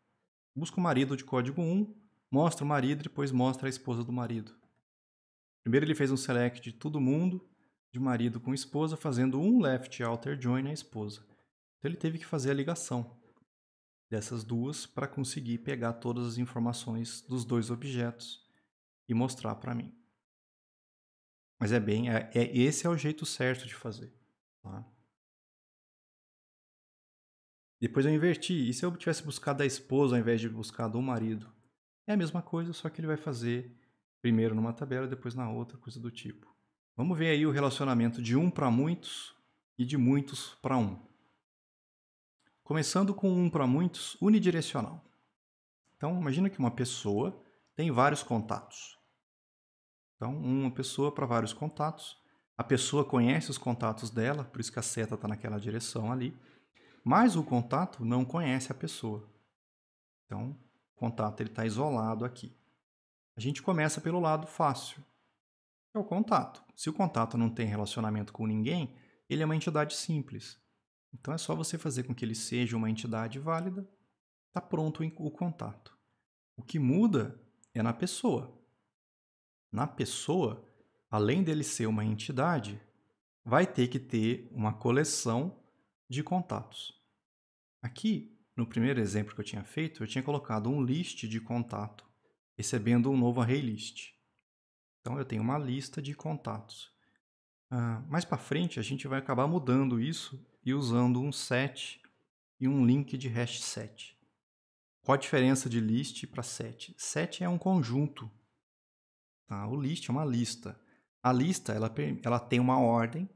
Busco o marido de código 1, mostra o marido, depois mostra a esposa do marido. Primeiro ele fez um select de todo mundo, de marido com esposa, fazendo um left alter join na esposa. Então ele teve que fazer a ligação dessas duas para conseguir pegar todas as informações dos dois objetos e mostrar para mim. Mas é bem, é, é, esse é o jeito certo de fazer. Tá? Depois eu inverti. E se eu tivesse buscado a esposa ao invés de buscar o marido? É a mesma coisa, só que ele vai fazer primeiro numa tabela, depois na outra, coisa do tipo. Vamos ver aí o relacionamento de um para muitos e de muitos para um. Começando com um para muitos, unidirecional. Então, imagina que uma pessoa tem vários contatos. Então, uma pessoa para vários contatos. A pessoa conhece os contatos dela, por isso que a seta está naquela direção ali. Mas o contato não conhece a pessoa. Então, o contato está isolado aqui. A gente começa pelo lado fácil, que é o contato. Se o contato não tem relacionamento com ninguém, ele é uma entidade simples. Então é só você fazer com que ele seja uma entidade válida, está pronto o contato. O que muda é na pessoa na pessoa, além dele ser uma entidade, vai ter que ter uma coleção de contatos. Aqui, no primeiro exemplo que eu tinha feito, eu tinha colocado um list de contato, recebendo um novo array list. Então eu tenho uma lista de contatos. Ah, mais para frente a gente vai acabar mudando isso e usando um set e um link de hash set. Qual a diferença de list para set? Set é um conjunto Tá? O list é uma lista. A lista ela, ela tem uma ordem,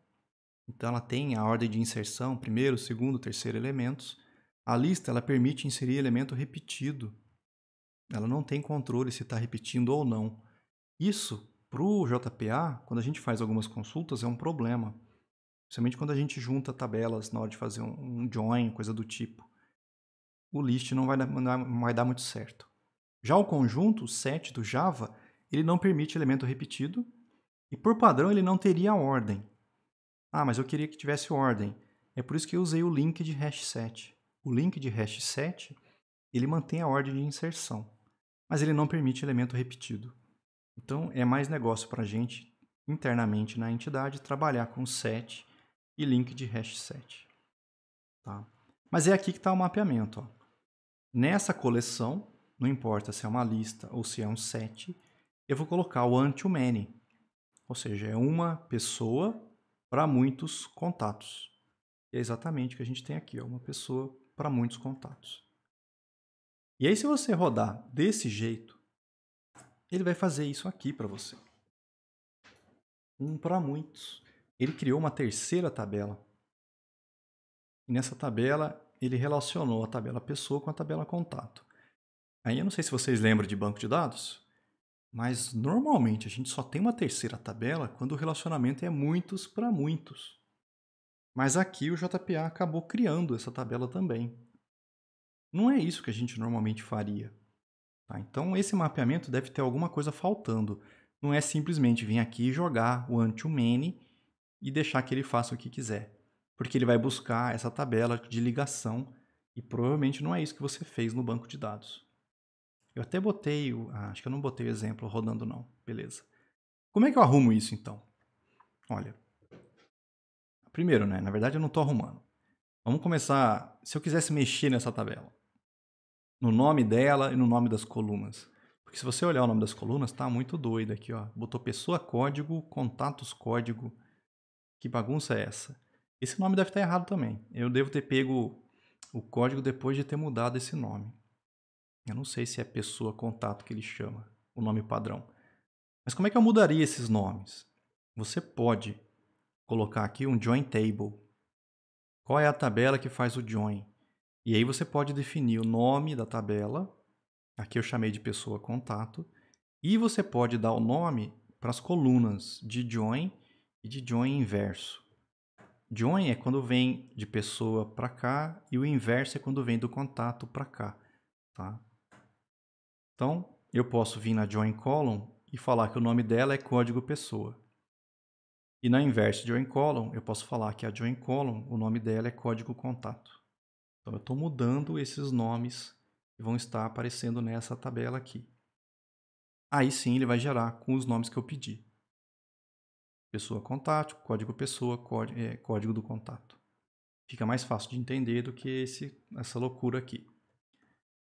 então ela tem a ordem de inserção, primeiro, segundo, terceiro elementos. A lista ela permite inserir elemento repetido. Ela não tem controle se está repetindo ou não. Isso para o JPA, quando a gente faz algumas consultas, é um problema. Principalmente quando a gente junta tabelas na hora de fazer um join, coisa do tipo. O list não vai dar, não vai dar muito certo. Já o conjunto o set do Java, ele não permite elemento repetido e, por padrão, ele não teria ordem. Ah, mas eu queria que tivesse ordem. É por isso que eu usei o link de hash set. O link de hash set ele mantém a ordem de inserção, mas ele não permite elemento repetido. Então, é mais negócio para a gente, internamente na entidade, trabalhar com set e link de hash set. Tá? Mas é aqui que está o mapeamento. Ó. Nessa coleção, não importa se é uma lista ou se é um set, eu vou colocar o one to many, ou seja, é uma pessoa para muitos contatos. É exatamente o que a gente tem aqui, ó, uma pessoa para muitos contatos. E aí, se você rodar desse jeito, ele vai fazer isso aqui para você. Um para muitos. Ele criou uma terceira tabela. E nessa tabela, ele relacionou a tabela pessoa com a tabela contato. Aí eu não sei se vocês lembram de banco de dados. Mas normalmente a gente só tem uma terceira tabela quando o relacionamento é muitos para muitos. Mas aqui o JPA acabou criando essa tabela também. Não é isso que a gente normalmente faria. Tá? Então esse mapeamento deve ter alguma coisa faltando. Não é simplesmente vir aqui e jogar o anti many e deixar que ele faça o que quiser. Porque ele vai buscar essa tabela de ligação e provavelmente não é isso que você fez no banco de dados. Eu até botei, o, ah, acho que eu não botei o exemplo rodando não, beleza. Como é que eu arrumo isso então? Olha, primeiro, né, na verdade eu não estou arrumando. Vamos começar, se eu quisesse mexer nessa tabela, no nome dela e no nome das colunas. Porque se você olhar o nome das colunas, tá muito doido aqui, ó. Botou pessoa código, contatos código. Que bagunça é essa? Esse nome deve estar tá errado também. Eu devo ter pego o código depois de ter mudado esse nome. Eu não sei se é pessoa, contato que ele chama, o nome padrão. Mas como é que eu mudaria esses nomes? Você pode colocar aqui um join table. Qual é a tabela que faz o join? E aí você pode definir o nome da tabela. Aqui eu chamei de pessoa contato. E você pode dar o nome para as colunas de join e de join inverso. Join é quando vem de pessoa para cá e o inverso é quando vem do contato para cá. Tá? Então, eu posso vir na join column e falar que o nome dela é código pessoa. E na inverse join column, eu posso falar que a join column, o nome dela é código contato. Então, eu estou mudando esses nomes que vão estar aparecendo nessa tabela aqui. Aí sim, ele vai gerar com os nomes que eu pedi. Pessoa contato, código pessoa, é, código do contato. Fica mais fácil de entender do que esse, essa loucura aqui.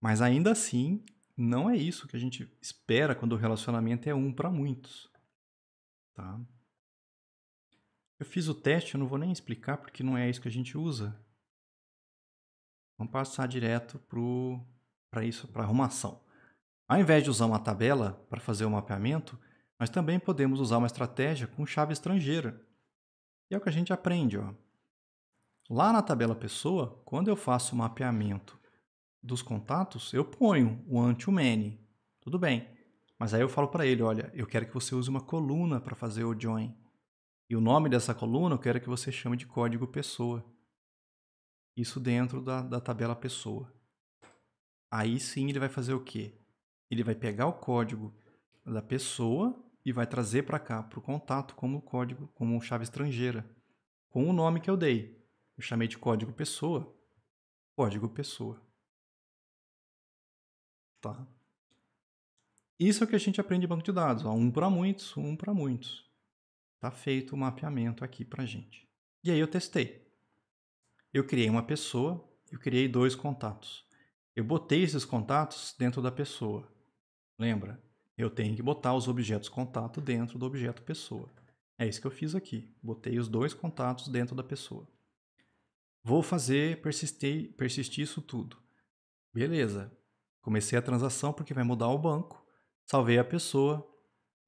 Mas ainda assim, não é isso que a gente espera quando o relacionamento é um para muitos. Tá? Eu fiz o teste, eu não vou nem explicar porque não é isso que a gente usa. Vamos passar direto para isso, para arrumação. Ao invés de usar uma tabela para fazer o mapeamento, nós também podemos usar uma estratégia com chave estrangeira. E é o que a gente aprende. Ó. Lá na tabela pessoa, quando eu faço o mapeamento dos contatos, eu ponho o anti-many. Tudo bem. Mas aí eu falo para ele, olha, eu quero que você use uma coluna para fazer o join. E o nome dessa coluna eu quero que você chame de código pessoa. Isso dentro da, da tabela pessoa. Aí sim ele vai fazer o quê? Ele vai pegar o código da pessoa e vai trazer para cá, para o contato, como código, como chave estrangeira, com o nome que eu dei. Eu chamei de código pessoa, código pessoa. Tá? Isso é o que a gente aprende em banco de dados. Ó, um para muitos, um para muitos. Está feito o mapeamento aqui para a gente. E aí eu testei. Eu criei uma pessoa, eu criei dois contatos. Eu botei esses contatos dentro da pessoa. Lembra? Eu tenho que botar os objetos contato dentro do objeto pessoa. É isso que eu fiz aqui. Botei os dois contatos dentro da pessoa. Vou fazer persistir, persistir isso tudo. Beleza. Comecei a transação porque vai mudar o banco, salvei a pessoa,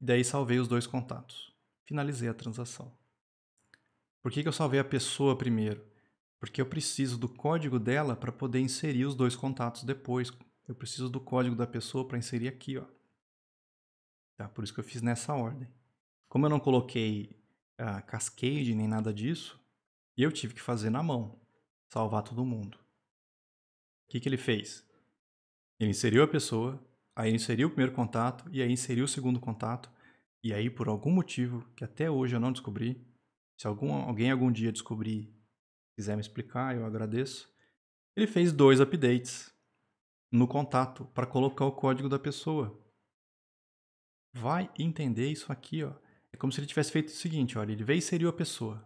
e daí salvei os dois contatos. Finalizei a transação. Por que, que eu salvei a pessoa primeiro? Porque eu preciso do código dela para poder inserir os dois contatos depois. Eu preciso do código da pessoa para inserir aqui. Ó. Tá, por isso que eu fiz nessa ordem. Como eu não coloquei uh, cascade nem nada disso, eu tive que fazer na mão, salvar todo mundo. O que, que ele fez? Ele inseriu a pessoa, aí inseriu o primeiro contato e aí inseriu o segundo contato. E aí, por algum motivo que até hoje eu não descobri, se algum, alguém algum dia descobrir, quiser me explicar, eu agradeço. Ele fez dois updates no contato para colocar o código da pessoa. Vai entender isso aqui, ó. É como se ele tivesse feito o seguinte, olha, ele veio e inseriu a pessoa.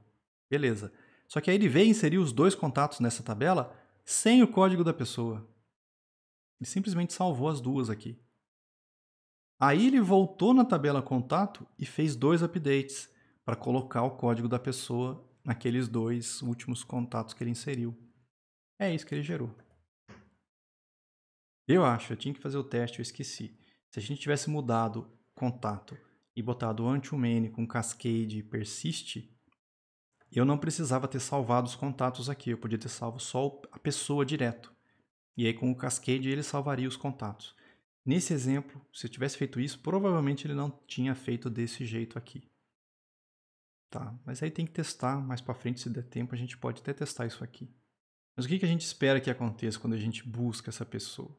Beleza. Só que aí ele veio e inseriu os dois contatos nessa tabela sem o código da pessoa. Ele simplesmente salvou as duas aqui. Aí ele voltou na tabela contato e fez dois updates para colocar o código da pessoa naqueles dois últimos contatos que ele inseriu. É isso que ele gerou. Eu acho, eu tinha que fazer o teste, eu esqueci. Se a gente tivesse mudado contato e botado anti-humane com cascade e persiste, eu não precisava ter salvado os contatos aqui, eu podia ter salvo só a pessoa direto. E aí com o Cascade ele salvaria os contatos. Nesse exemplo, se eu tivesse feito isso, provavelmente ele não tinha feito desse jeito aqui. Tá, mas aí tem que testar mais para frente, se der tempo, a gente pode até testar isso aqui. Mas o que, que a gente espera que aconteça quando a gente busca essa pessoa?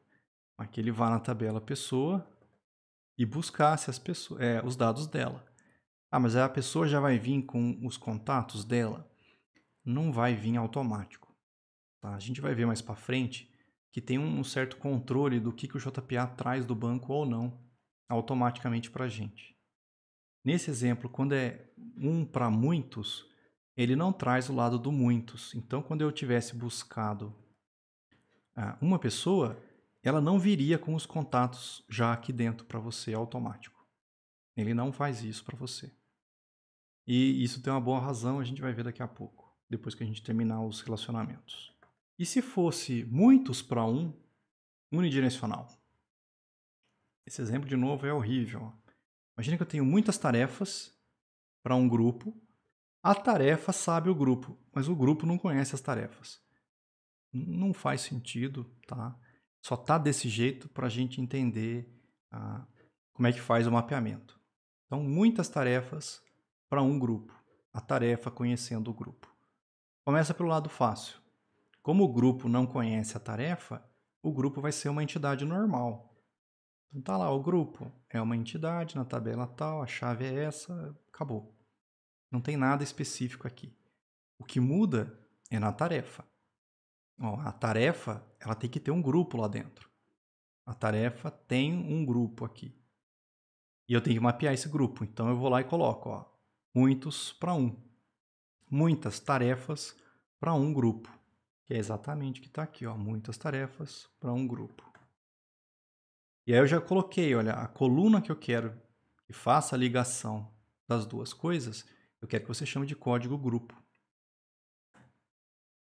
Aqui ah, ele vá na tabela pessoa e buscasse as pessoas, é, os dados dela. Ah, mas a pessoa já vai vir com os contatos dela? Não vai vir automático. Tá? A gente vai ver mais para frente que tem um certo controle do que, que o JPA traz do banco ou não automaticamente para a gente. Nesse exemplo, quando é um para muitos, ele não traz o lado do muitos. Então, quando eu tivesse buscado ah, uma pessoa, ela não viria com os contatos já aqui dentro para você automático. Ele não faz isso para você. E isso tem uma boa razão, a gente vai ver daqui a pouco, depois que a gente terminar os relacionamentos. E se fosse muitos para um, unidirecional? Esse exemplo, de novo, é horrível. Imagina que eu tenho muitas tarefas para um grupo. A tarefa sabe o grupo, mas o grupo não conhece as tarefas. Não faz sentido, tá? Só tá desse jeito para a gente entender ah, como é que faz o mapeamento. Então, muitas tarefas para um grupo. A tarefa conhecendo o grupo. Começa pelo lado fácil. Como o grupo não conhece a tarefa, o grupo vai ser uma entidade normal. Então tá lá, o grupo é uma entidade na tabela tal, a chave é essa, acabou. Não tem nada específico aqui. O que muda é na tarefa. Ó, a tarefa ela tem que ter um grupo lá dentro. A tarefa tem um grupo aqui. E eu tenho que mapear esse grupo. Então eu vou lá e coloco ó, muitos para um. Muitas tarefas para um grupo que é exatamente o que está aqui, ó, muitas tarefas para um grupo. E aí eu já coloquei, olha, a coluna que eu quero que faça a ligação das duas coisas, eu quero que você chame de código grupo.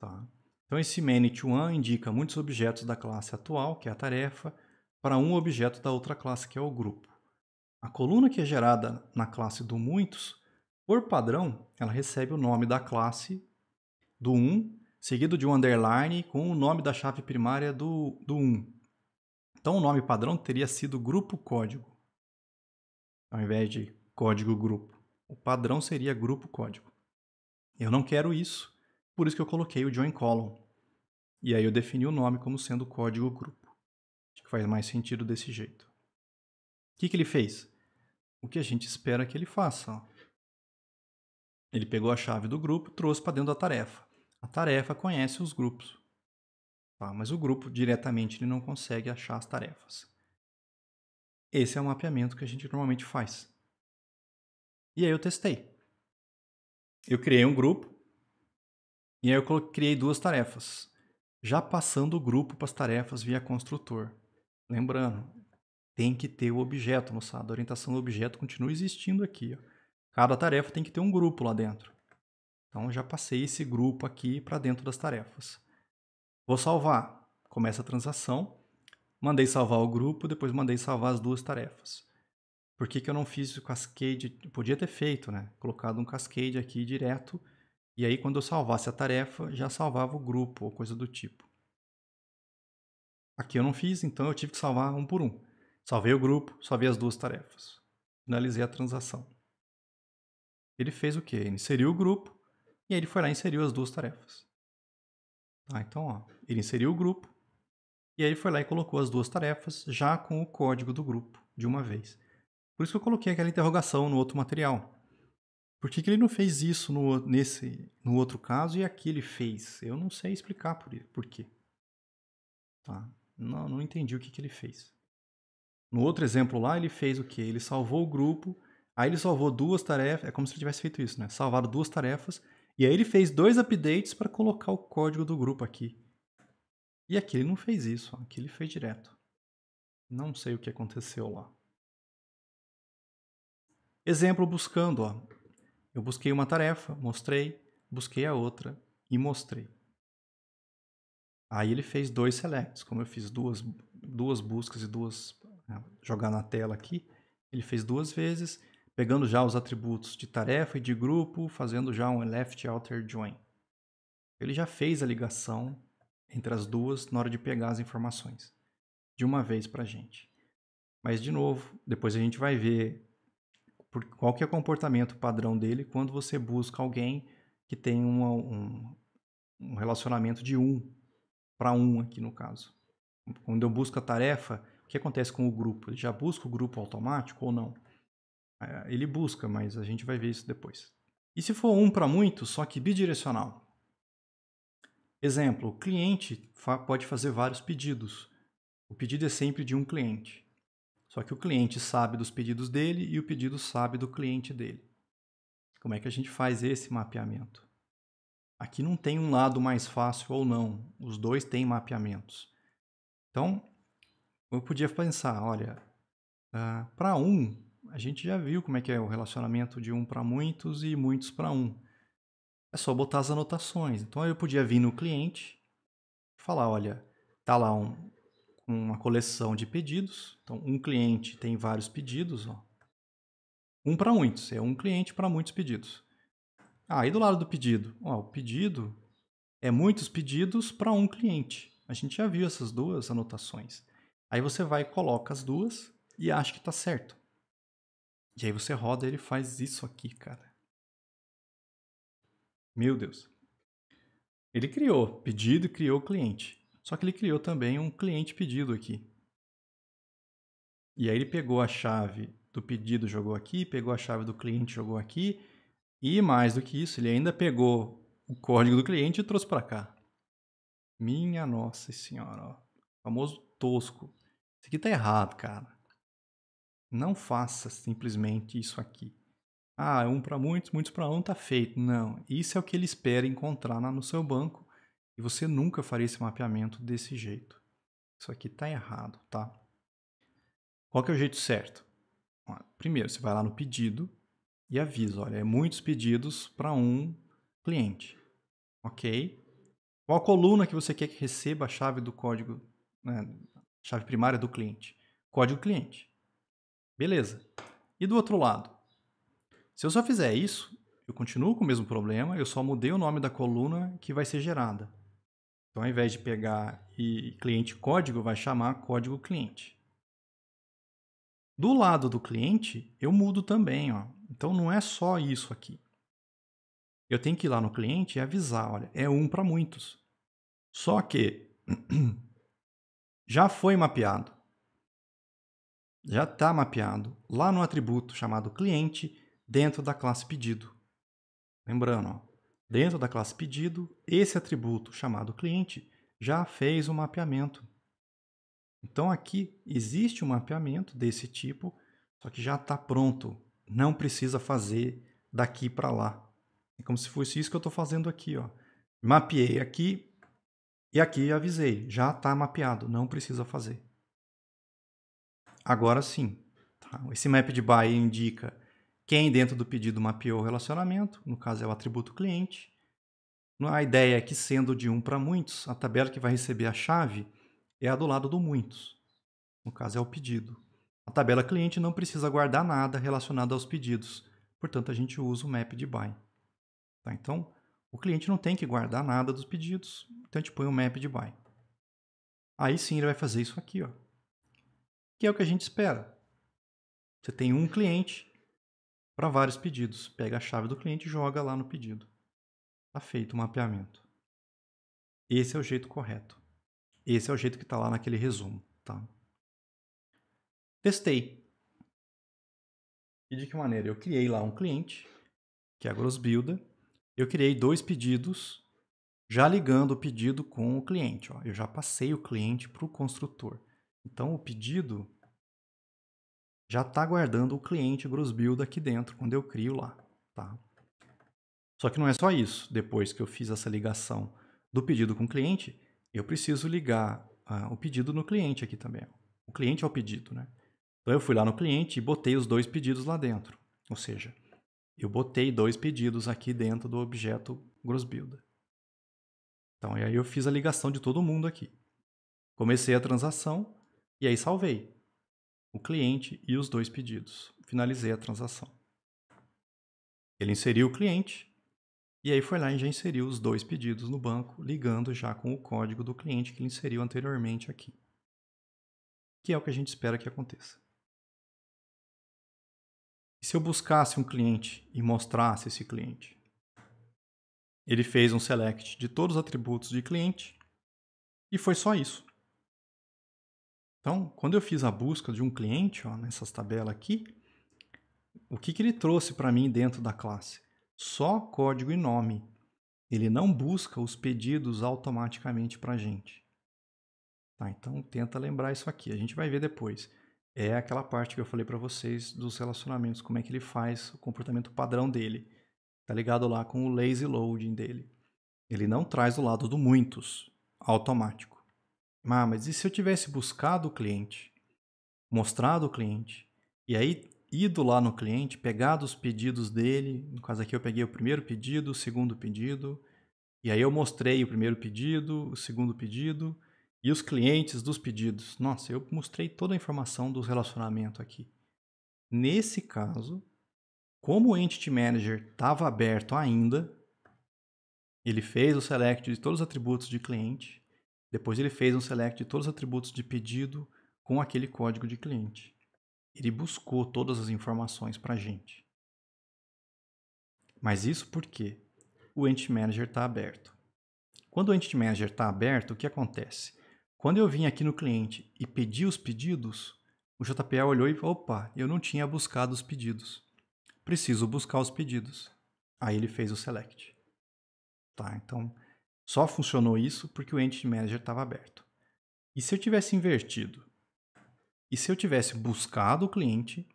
Tá? Então esse ManyToOne indica muitos objetos da classe atual, que é a tarefa, para um objeto da outra classe, que é o grupo. A coluna que é gerada na classe do muitos, por padrão, ela recebe o nome da classe do um seguido de um underline com o nome da chave primária do, do 1. Então o nome padrão teria sido grupo código, ao invés de código grupo. O padrão seria grupo código. Eu não quero isso, por isso que eu coloquei o join column. E aí eu defini o nome como sendo código grupo. Acho que faz mais sentido desse jeito. O que, que ele fez? O que a gente espera que ele faça. Ó. Ele pegou a chave do grupo, trouxe para dentro da tarefa. A tarefa conhece os grupos, tá? mas o grupo diretamente ele não consegue achar as tarefas. Esse é o mapeamento que a gente normalmente faz. E aí eu testei. Eu criei um grupo e aí eu criei duas tarefas, já passando o grupo para as tarefas via construtor. Lembrando, tem que ter o objeto, moçada. A orientação do objeto continua existindo aqui. Ó. Cada tarefa tem que ter um grupo lá dentro. Então já passei esse grupo aqui para dentro das tarefas. Vou salvar. Começa a transação. Mandei salvar o grupo, depois mandei salvar as duas tarefas. Por que, que eu não fiz o cascade? Eu podia ter feito, né? Colocado um cascade aqui direto. E aí, quando eu salvasse a tarefa, já salvava o grupo ou coisa do tipo. Aqui eu não fiz, então eu tive que salvar um por um. Salvei o grupo, salvei as duas tarefas. Finalizei a transação. Ele fez o quê? Inseriu o grupo, e aí ele foi lá e inseriu as duas tarefas. Tá, então, ó, ele inseriu o grupo, e aí ele foi lá e colocou as duas tarefas já com o código do grupo, de uma vez. Por isso que eu coloquei aquela interrogação no outro material. Por que, que ele não fez isso no, nesse, no outro caso e aqui ele fez? Eu não sei explicar por, por quê. Tá, não, não entendi o que, que ele fez. No outro exemplo lá, ele fez o quê? Ele salvou o grupo, aí ele salvou duas tarefas, é como se ele tivesse feito isso, né? Salvaram duas tarefas, e aí ele fez dois updates para colocar o código do grupo aqui. E aqui ele não fez isso, aqui ele fez direto. Não sei o que aconteceu lá. Exemplo buscando, ó. Eu busquei uma tarefa, mostrei, busquei a outra e mostrei. Aí ele fez dois selects, como eu fiz duas, duas buscas e duas né, jogar na tela aqui, ele fez duas vezes pegando já os atributos de tarefa e de grupo, fazendo já um left outer join. Ele já fez a ligação entre as duas na hora de pegar as informações de uma vez para a gente. Mas, de novo, depois a gente vai ver qual que é o comportamento padrão dele quando você busca alguém que tem uma, um, um relacionamento de um para um aqui no caso. Quando eu busco a tarefa, o que acontece com o grupo? Ele já busca o grupo automático ou não? É, ele busca, mas a gente vai ver isso depois. E se for um para muito, só que bidirecional? Exemplo, o cliente fa pode fazer vários pedidos. O pedido é sempre de um cliente. Só que o cliente sabe dos pedidos dele e o pedido sabe do cliente dele. Como é que a gente faz esse mapeamento? Aqui não tem um lado mais fácil ou não, os dois têm mapeamentos. Então, eu podia pensar, olha, uh, ah, para um a gente já viu como é que é o relacionamento de um para muitos e muitos para um. É só botar as anotações. Então eu podia vir no cliente e falar, olha, tá lá um, uma coleção de pedidos. Então um cliente tem vários pedidos, ó. Um para muitos, é um cliente para muitos pedidos. Aí ah, do lado do pedido, ó, o pedido é muitos pedidos para um cliente. A gente já viu essas duas anotações. Aí você vai coloca as duas e acha que está certo. E aí você roda ele faz isso aqui, cara. Meu Deus. Ele criou pedido e criou cliente. Só que ele criou também um cliente pedido aqui. E aí ele pegou a chave do pedido, jogou aqui, pegou a chave do cliente, jogou aqui. E mais do que isso, ele ainda pegou o código do cliente e trouxe para cá. Minha nossa senhora, ó. O famoso tosco. Isso aqui tá errado, cara. Não faça simplesmente isso aqui. Ah, é um para muitos, muitos para um, tá feito. Não, isso é o que ele espera encontrar no seu banco e você nunca faria esse mapeamento desse jeito. Isso aqui está errado, tá? Qual que é o jeito certo? primeiro, você vai lá no pedido e avisa, olha, é muitos pedidos para um cliente, ok? Qual coluna que você quer que receba a chave do código, né, chave primária do cliente? Código cliente. Beleza. E do outro lado? Se eu só fizer isso, eu continuo com o mesmo problema, eu só mudei o nome da coluna que vai ser gerada. Então, ao invés de pegar e cliente código, vai chamar código cliente. Do lado do cliente, eu mudo também. Ó. Então, não é só isso aqui. Eu tenho que ir lá no cliente e avisar, olha, é um para muitos. Só que [clears throat] já foi mapeado já está mapeado lá no atributo chamado cliente dentro da classe pedido. Lembrando, ó, dentro da classe pedido, esse atributo chamado cliente já fez o mapeamento. Então aqui existe um mapeamento desse tipo, só que já está pronto, não precisa fazer daqui para lá. É como se fosse isso que eu estou fazendo aqui. Ó. Mapeei aqui e aqui avisei, já está mapeado, não precisa fazer. Agora sim. Tá? Esse map de buy indica quem dentro do pedido mapeou o relacionamento, no caso é o atributo cliente. A ideia é que, sendo de um para muitos, a tabela que vai receber a chave é a do lado do muitos, no caso é o pedido. A tabela cliente não precisa guardar nada relacionado aos pedidos, portanto a gente usa o map de buy. Tá? Então, o cliente não tem que guardar nada dos pedidos, então a gente põe o map de buy. Aí sim ele vai fazer isso aqui, ó que é o que a gente espera. Você tem um cliente para vários pedidos. Pega a chave do cliente e joga lá no pedido. Está feito o mapeamento. Esse é o jeito correto. Esse é o jeito que está lá naquele resumo. Tá? Testei. E de que maneira? Eu criei lá um cliente, que é a Grossbuilder. Eu criei dois pedidos, já ligando o pedido com o cliente. Ó. Eu já passei o cliente para o construtor. Então o pedido já está guardando o cliente Grosbuild aqui dentro quando eu crio lá. Tá? Só que não é só isso. Depois que eu fiz essa ligação do pedido com o cliente, eu preciso ligar ah, o pedido no cliente aqui também. O cliente é o pedido, né? Então eu fui lá no cliente e botei os dois pedidos lá dentro. Ou seja, eu botei dois pedidos aqui dentro do objeto Grossbuilder. Então, e aí eu fiz a ligação de todo mundo aqui. Comecei a transação, e aí salvei o cliente e os dois pedidos. Finalizei a transação. Ele inseriu o cliente e aí foi lá e já inseriu os dois pedidos no banco, ligando já com o código do cliente que ele inseriu anteriormente aqui. Que é o que a gente espera que aconteça. E se eu buscasse um cliente e mostrasse esse cliente? Ele fez um select de todos os atributos de cliente e foi só isso. Então, quando eu fiz a busca de um cliente, ó, nessas tabelas aqui, o que, que ele trouxe para mim dentro da classe? Só código e nome. Ele não busca os pedidos automaticamente para a gente. Tá, então, tenta lembrar isso aqui. A gente vai ver depois. É aquela parte que eu falei para vocês dos relacionamentos, como é que ele faz o comportamento padrão dele. Está ligado lá com o lazy loading dele. Ele não traz o lado do muitos, automático. Ah, mas e se eu tivesse buscado o cliente, mostrado o cliente, e aí ido lá no cliente, pegado os pedidos dele, no caso aqui eu peguei o primeiro pedido, o segundo pedido, e aí eu mostrei o primeiro pedido, o segundo pedido, e os clientes dos pedidos. Nossa, eu mostrei toda a informação do relacionamento aqui. Nesse caso, como o Entity Manager estava aberto ainda, ele fez o select de todos os atributos de cliente, depois ele fez um select de todos os atributos de pedido com aquele código de cliente. Ele buscou todas as informações para a gente. Mas isso porque o Entity Manager está aberto. Quando o Entity Manager está aberto, o que acontece? Quando eu vim aqui no cliente e pedi os pedidos, o JPA olhou e falou: opa, eu não tinha buscado os pedidos. Preciso buscar os pedidos. Aí ele fez o select. Tá, então só funcionou isso porque o Entity Manager estava aberto. E se eu tivesse invertido? E se eu tivesse buscado o cliente,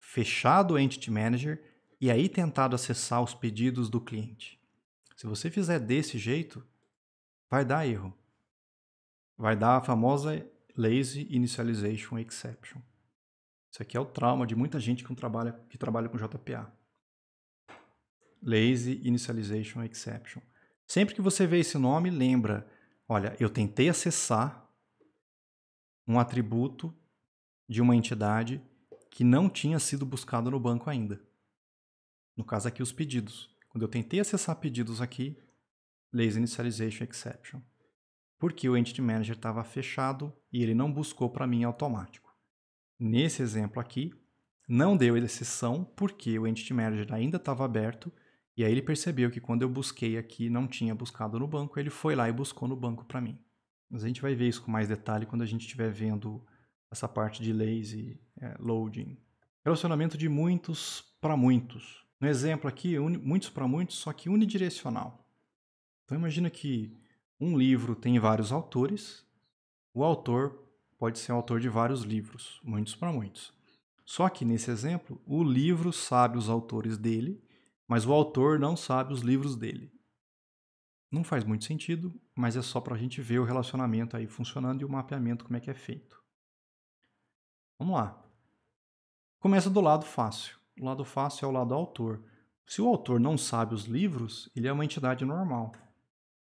fechado o Entity Manager e aí tentado acessar os pedidos do cliente? Se você fizer desse jeito, vai dar erro. Vai dar a famosa Lazy Initialization Exception. Isso aqui é o trauma de muita gente que trabalha, que trabalha com JPA. Lazy Initialization Exception Sempre que você vê esse nome, lembra, olha, eu tentei acessar um atributo de uma entidade que não tinha sido buscado no banco ainda. No caso aqui, os pedidos. Quando eu tentei acessar pedidos aqui, Lazy Initialization Exception. Porque o Entity Manager estava fechado e ele não buscou para mim automático. Nesse exemplo aqui, não deu exceção porque o Entity Manager ainda estava aberto e aí ele percebeu que quando eu busquei aqui, não tinha buscado no banco, ele foi lá e buscou no banco para mim. Mas a gente vai ver isso com mais detalhe quando a gente estiver vendo essa parte de lazy é, loading. Relacionamento de muitos para muitos. No exemplo aqui, muitos para muitos, só que unidirecional. Então imagina que um livro tem vários autores, o autor pode ser autor de vários livros, muitos para muitos. Só que nesse exemplo, o livro sabe os autores dele mas o autor não sabe os livros dele. Não faz muito sentido, mas é só para a gente ver o relacionamento aí funcionando e o mapeamento como é que é feito. Vamos lá. Começa do lado fácil. O lado fácil é o lado autor. Se o autor não sabe os livros, ele é uma entidade normal.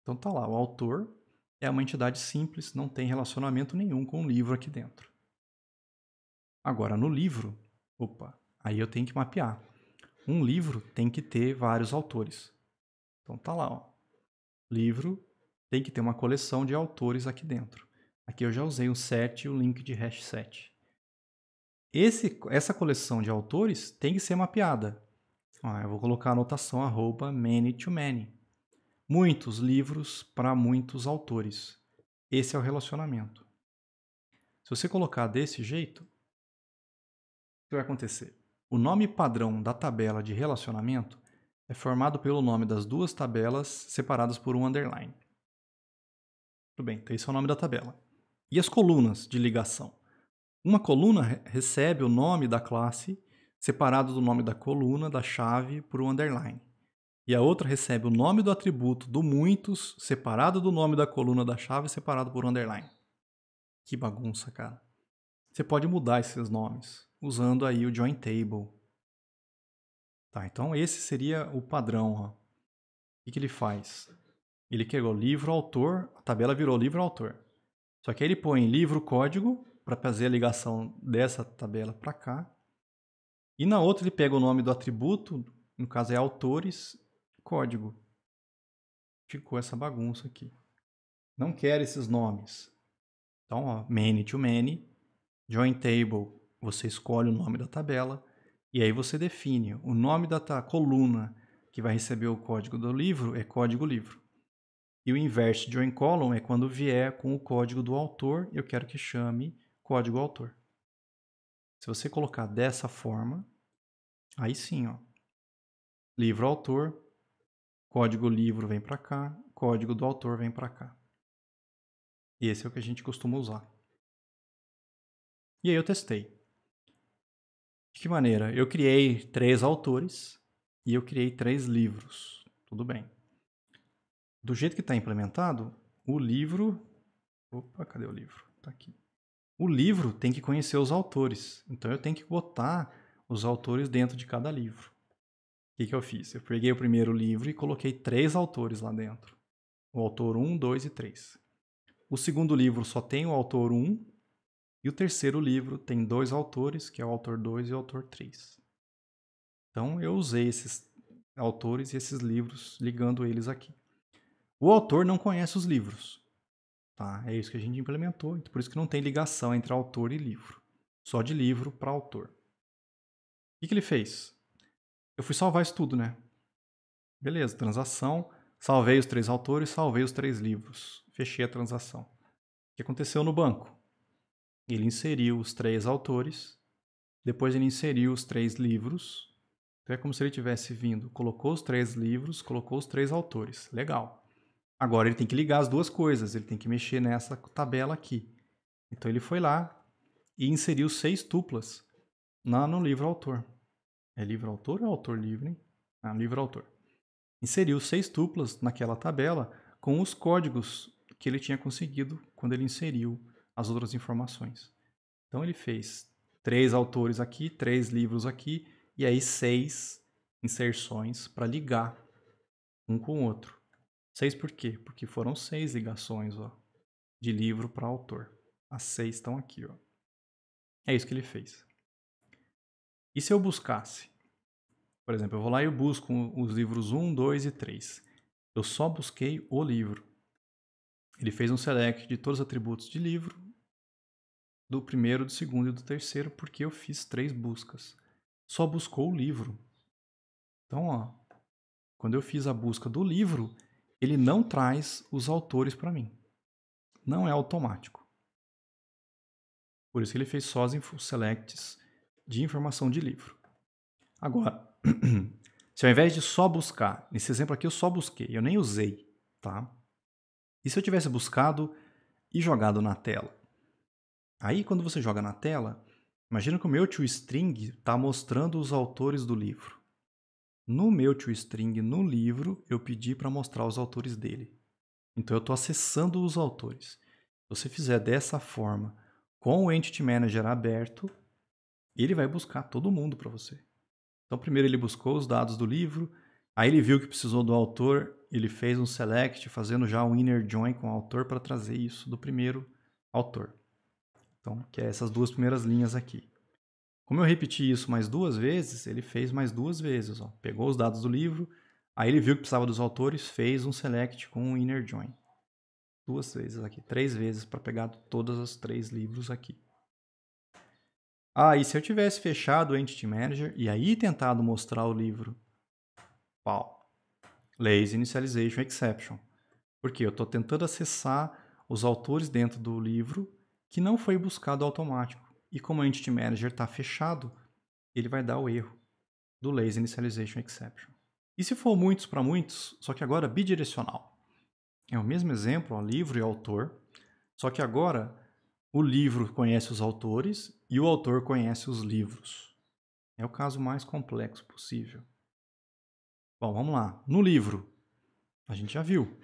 Então tá lá, o autor é uma entidade simples, não tem relacionamento nenhum com o livro aqui dentro. Agora no livro, opa, aí eu tenho que mapear um livro tem que ter vários autores. Então tá lá, ó. Livro tem que ter uma coleção de autores aqui dentro. Aqui eu já usei o set e o link de hash set. Esse, essa coleção de autores tem que ser mapeada. Ah, eu vou colocar a anotação arroba many to many. Muitos livros para muitos autores. Esse é o relacionamento. Se você colocar desse jeito, o que vai acontecer? O nome padrão da tabela de relacionamento é formado pelo nome das duas tabelas separadas por um underline. Tudo bem, então esse é o nome da tabela. E as colunas de ligação? Uma coluna recebe o nome da classe separado do nome da coluna, da chave, por um underline. E a outra recebe o nome do atributo do muitos separado do nome da coluna da chave separado por um underline. Que bagunça, cara. Você pode mudar esses nomes usando aí o join table. Tá, então esse seria o padrão. Ó. O que, ele faz? Ele pegou livro, autor, a tabela virou livro, autor. Só que aí ele põe livro, código, para fazer a ligação dessa tabela para cá. E na outra ele pega o nome do atributo, no caso é autores, código. Ficou essa bagunça aqui. Não quer esses nomes. Então, ó, many to many, join table você escolhe o nome da tabela e aí você define o nome da coluna que vai receber o código do livro é código livro. E o inverso join column é quando vier com o código do autor, eu quero que chame código autor. Se você colocar dessa forma, aí sim, ó. Livro autor, código livro vem para cá, código do autor vem para cá. E esse é o que a gente costuma usar. E aí eu testei. De que maneira? Eu criei três autores e eu criei três livros. Tudo bem. Do jeito que está implementado, o livro. Opa, cadê o livro? Está aqui. O livro tem que conhecer os autores. Então eu tenho que botar os autores dentro de cada livro. O que, que eu fiz? Eu peguei o primeiro livro e coloquei três autores lá dentro: o autor 1, 2 e 3. O segundo livro só tem o autor 1 e o terceiro livro tem dois autores, que é o autor 2 e o autor 3. Então eu usei esses autores e esses livros, ligando eles aqui. O autor não conhece os livros. Tá? É isso que a gente implementou, então por isso que não tem ligação entre autor e livro. Só de livro para autor. O que, que ele fez? Eu fui salvar isso tudo, né? Beleza, transação. Salvei os três autores, salvei os três livros. Fechei a transação. O que aconteceu no banco? ele inseriu os três autores, depois ele inseriu os três livros. Então é como se ele tivesse vindo, colocou os três livros, colocou os três autores. Legal. Agora ele tem que ligar as duas coisas, ele tem que mexer nessa tabela aqui. Então ele foi lá e inseriu seis tuplas no livro autor. É livro autor ou autor livre? Ah, livro autor. Inseriu seis tuplas naquela tabela com os códigos que ele tinha conseguido quando ele inseriu as outras informações. Então ele fez três autores aqui, três livros aqui, e aí seis inserções para ligar um com o outro. Seis por quê? Porque foram seis ligações ó, de livro para autor. As seis estão aqui. Ó. É isso que ele fez. E se eu buscasse? Por exemplo, eu vou lá e eu busco os livros 1, 2 e 3. Eu só busquei o livro. Ele fez um select de todos os atributos de livro do primeiro, do segundo e do terceiro, porque eu fiz três buscas. Só buscou o livro. Então, ó, quando eu fiz a busca do livro, ele não traz os autores para mim. Não é automático. Por isso que ele fez só as selects de informação de livro. Agora, [clears throat] se ao invés de só buscar, nesse exemplo aqui eu só busquei, eu nem usei, tá? E se eu tivesse buscado e jogado na tela? Aí quando você joga na tela, imagina que o meu tio string está mostrando os autores do livro. No meu tio string no livro, eu pedi para mostrar os autores dele. Então eu estou acessando os autores. Se você fizer dessa forma, com o Entity Manager aberto, ele vai buscar todo mundo para você. Então primeiro ele buscou os dados do livro, aí ele viu que precisou do autor, ele fez um select, fazendo já um inner join com o autor para trazer isso do primeiro autor. Então, que é essas duas primeiras linhas aqui. Como eu repeti isso mais duas vezes, ele fez mais duas vezes. Ó. Pegou os dados do livro, aí ele viu que precisava dos autores, fez um select com um inner join. Duas vezes aqui, três vezes para pegar todos os três livros aqui. Ah, e se eu tivesse fechado o Entity Manager e aí tentado mostrar o livro? Pau. Lazy Initialization Exception. Porque eu estou tentando acessar os autores dentro do livro que não foi buscado automático. E como o Entity Manager está fechado, ele vai dar o erro do Lazy Initialization Exception. E se for muitos para muitos, só que agora bidirecional. É o mesmo exemplo, ó, livro e autor, só que agora o livro conhece os autores e o autor conhece os livros. É o caso mais complexo possível. Bom, vamos lá. No livro, a gente já viu.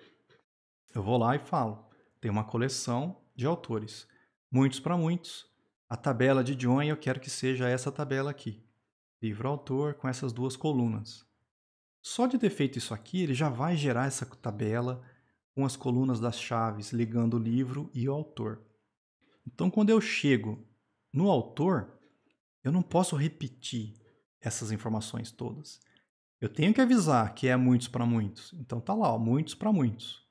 Eu vou lá e falo. Tem uma coleção de autores muitos para muitos. A tabela de John eu quero que seja essa tabela aqui. Livro-autor com essas duas colunas. Só de ter feito isso aqui, ele já vai gerar essa tabela com as colunas das chaves ligando o livro e o autor. Então, quando eu chego no autor, eu não posso repetir essas informações todas. Eu tenho que avisar que é muitos para muitos. Então tá lá, ó, muitos para muitos,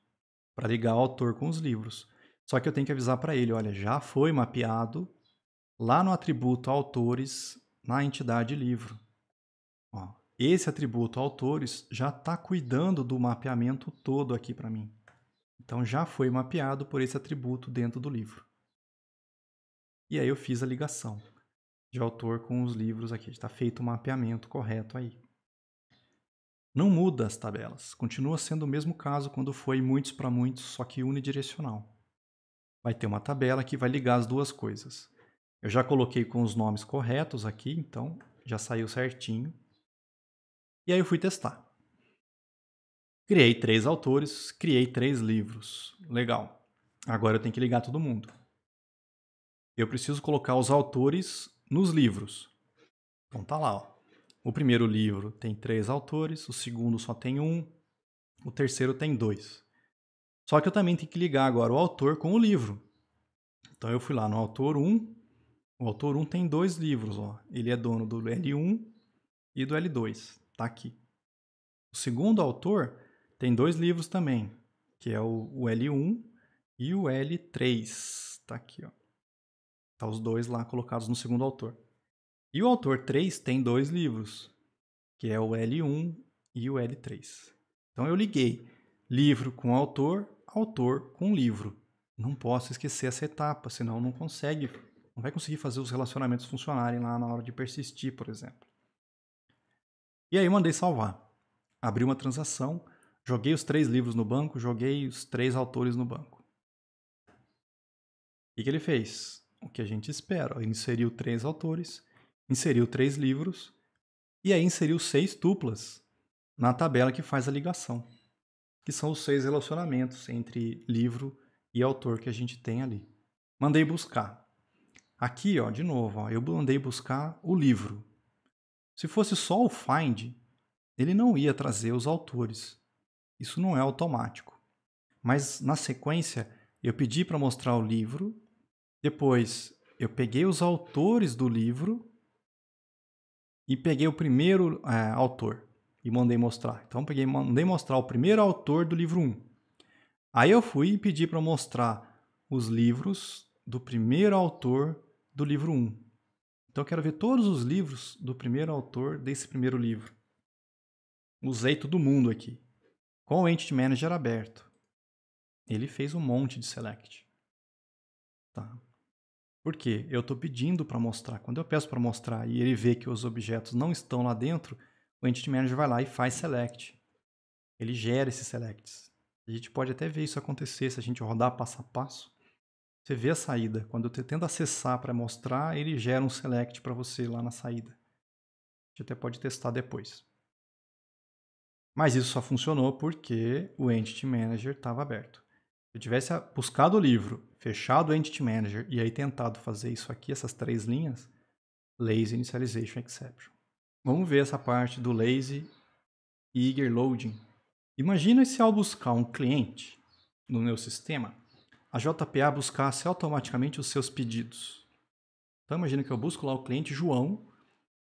para ligar o autor com os livros. Só que eu tenho que avisar para ele, olha, já foi mapeado lá no atributo autores na entidade livro. Ó, esse atributo autores já está cuidando do mapeamento todo aqui para mim. Então já foi mapeado por esse atributo dentro do livro. E aí eu fiz a ligação de autor com os livros aqui. Está feito o mapeamento correto aí. Não muda as tabelas. Continua sendo o mesmo caso quando foi muitos para muitos, só que unidirecional vai ter uma tabela que vai ligar as duas coisas. Eu já coloquei com os nomes corretos aqui, então já saiu certinho. E aí eu fui testar. Criei três autores, criei três livros. Legal. Agora eu tenho que ligar todo mundo. Eu preciso colocar os autores nos livros. Então tá lá, ó. O primeiro livro tem três autores, o segundo só tem um, o terceiro tem dois. Só que eu também tenho que ligar agora o autor com o livro. Então eu fui lá no autor 1. O autor 1 tem dois livros, ó. Ele é dono do L1 e do L2, Está aqui. O segundo autor tem dois livros também, que é o, o L1 e o L3, Está aqui, ó. Tá os dois lá colocados no segundo autor. E o autor 3 tem dois livros, que é o L1 e o L3. Então eu liguei livro com autor autor com livro. Não posso esquecer essa etapa, senão não consegue, não vai conseguir fazer os relacionamentos funcionarem lá na hora de persistir, por exemplo. E aí mandei salvar. Abri uma transação, joguei os três livros no banco, joguei os três autores no banco. O que ele fez? O que a gente espera. Ele inseriu três autores, inseriu três livros e aí inseriu seis tuplas na tabela que faz a ligação que são os seis relacionamentos entre livro e autor que a gente tem ali. Mandei buscar. Aqui, ó, de novo, ó, eu mandei buscar o livro. Se fosse só o find, ele não ia trazer os autores. Isso não é automático. Mas na sequência, eu pedi para mostrar o livro, depois eu peguei os autores do livro e peguei o primeiro é, autor e mandei mostrar. Então peguei, mandei mostrar o primeiro autor do livro 1. Aí eu fui e pedi para mostrar os livros do primeiro autor do livro 1. Então eu quero ver todos os livros do primeiro autor desse primeiro livro. Usei todo mundo aqui. Com o Entity Manager aberto. Ele fez um monte de select. Tá. Por quê? Eu estou pedindo para mostrar. Quando eu peço para mostrar e ele vê que os objetos não estão lá dentro, o Entity Manager vai lá e faz select. Ele gera esses selects. A gente pode até ver isso acontecer se a gente rodar passo a passo. Você vê a saída. Quando eu tento acessar para mostrar, ele gera um select para você lá na saída. A gente até pode testar depois. Mas isso só funcionou porque o Entity Manager estava aberto. Se eu tivesse buscado o livro, fechado o Entity Manager e aí tentado fazer isso aqui, essas três linhas, Lazy Initialization Exception. Vamos ver essa parte do lazy e eager loading. Imagina se ao buscar um cliente no meu sistema, a JPA buscasse automaticamente os seus pedidos. Então imagina que eu busco lá o cliente João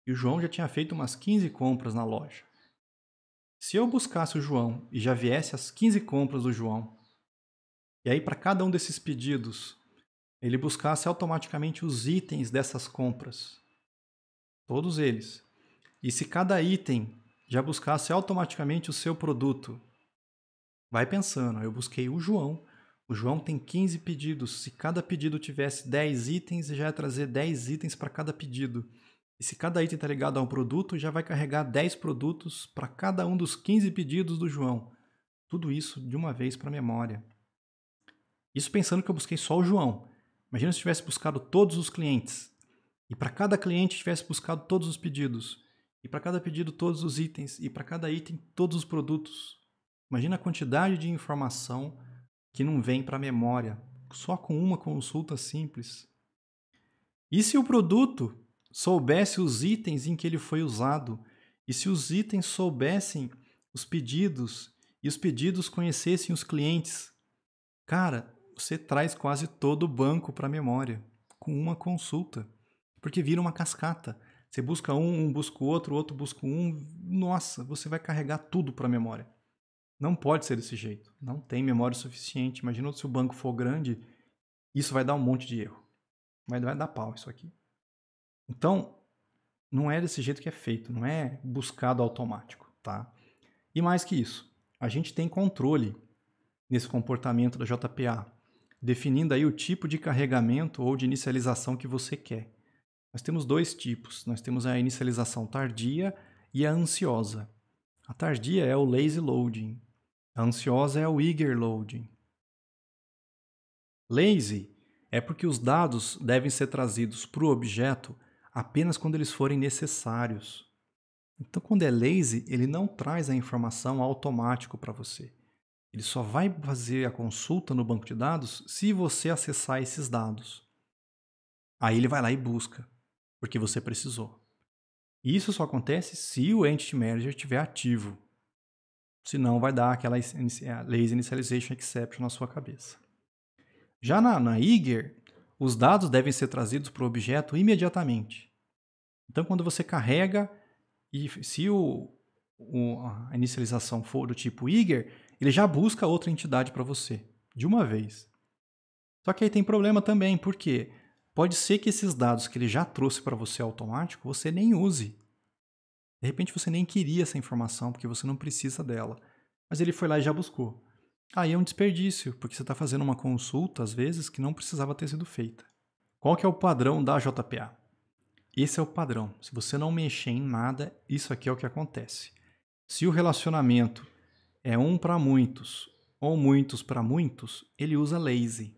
e o João já tinha feito umas 15 compras na loja. Se eu buscasse o João e já viesse as 15 compras do João, e aí para cada um desses pedidos ele buscasse automaticamente os itens dessas compras, todos eles, e se cada item já buscasse automaticamente o seu produto. Vai pensando, eu busquei o João, o João tem 15 pedidos, se cada pedido tivesse 10 itens, já ia trazer 10 itens para cada pedido. E se cada item está ligado a um produto, já vai carregar 10 produtos para cada um dos 15 pedidos do João. Tudo isso de uma vez para a memória. Isso pensando que eu busquei só o João. Imagina se tivesse buscado todos os clientes. E para cada cliente tivesse buscado todos os pedidos. E para cada pedido, todos os itens. E para cada item, todos os produtos. Imagina a quantidade de informação que não vem para a memória só com uma consulta simples. E se o produto soubesse os itens em que ele foi usado? E se os itens soubessem os pedidos e os pedidos conhecessem os clientes? Cara, você traz quase todo o banco para a memória com uma consulta, porque vira uma cascata. Você busca um, um busca o outro, o outro busca um. Nossa, você vai carregar tudo para a memória. Não pode ser desse jeito. Não tem memória suficiente. Imagina se o banco for grande, isso vai dar um monte de erro. Vai, vai dar pau isso aqui. Então, não é desse jeito que é feito, não é buscado automático, tá? E mais que isso, a gente tem controle nesse comportamento da JPA, definindo aí o tipo de carregamento ou de inicialização que você quer. Nós temos dois tipos. Nós temos a inicialização tardia e a ansiosa. A tardia é o lazy loading. A ansiosa é o eager loading. Lazy é porque os dados devem ser trazidos para o objeto apenas quando eles forem necessários. Então, quando é lazy, ele não traz a informação automático para você. Ele só vai fazer a consulta no banco de dados se você acessar esses dados. Aí ele vai lá e busca porque você precisou. isso só acontece se o Entity Manager estiver ativo. Senão vai dar aquela Lazy Initialization Exception na sua cabeça. Já na, na Eager, os dados devem ser trazidos para o objeto imediatamente. Então, quando você carrega, e se o, o, a inicialização for do tipo Eager, ele já busca outra entidade para você, de uma vez. Só que aí tem problema também, porque Pode ser que esses dados que ele já trouxe para você automático, você nem use. De repente você nem queria essa informação, porque você não precisa dela. Mas ele foi lá e já buscou. Aí é um desperdício, porque você está fazendo uma consulta, às vezes, que não precisava ter sido feita. Qual que é o padrão da JPA? Esse é o padrão. Se você não mexer em nada, isso aqui é o que acontece. Se o relacionamento é um para muitos ou muitos para muitos, ele usa lazy.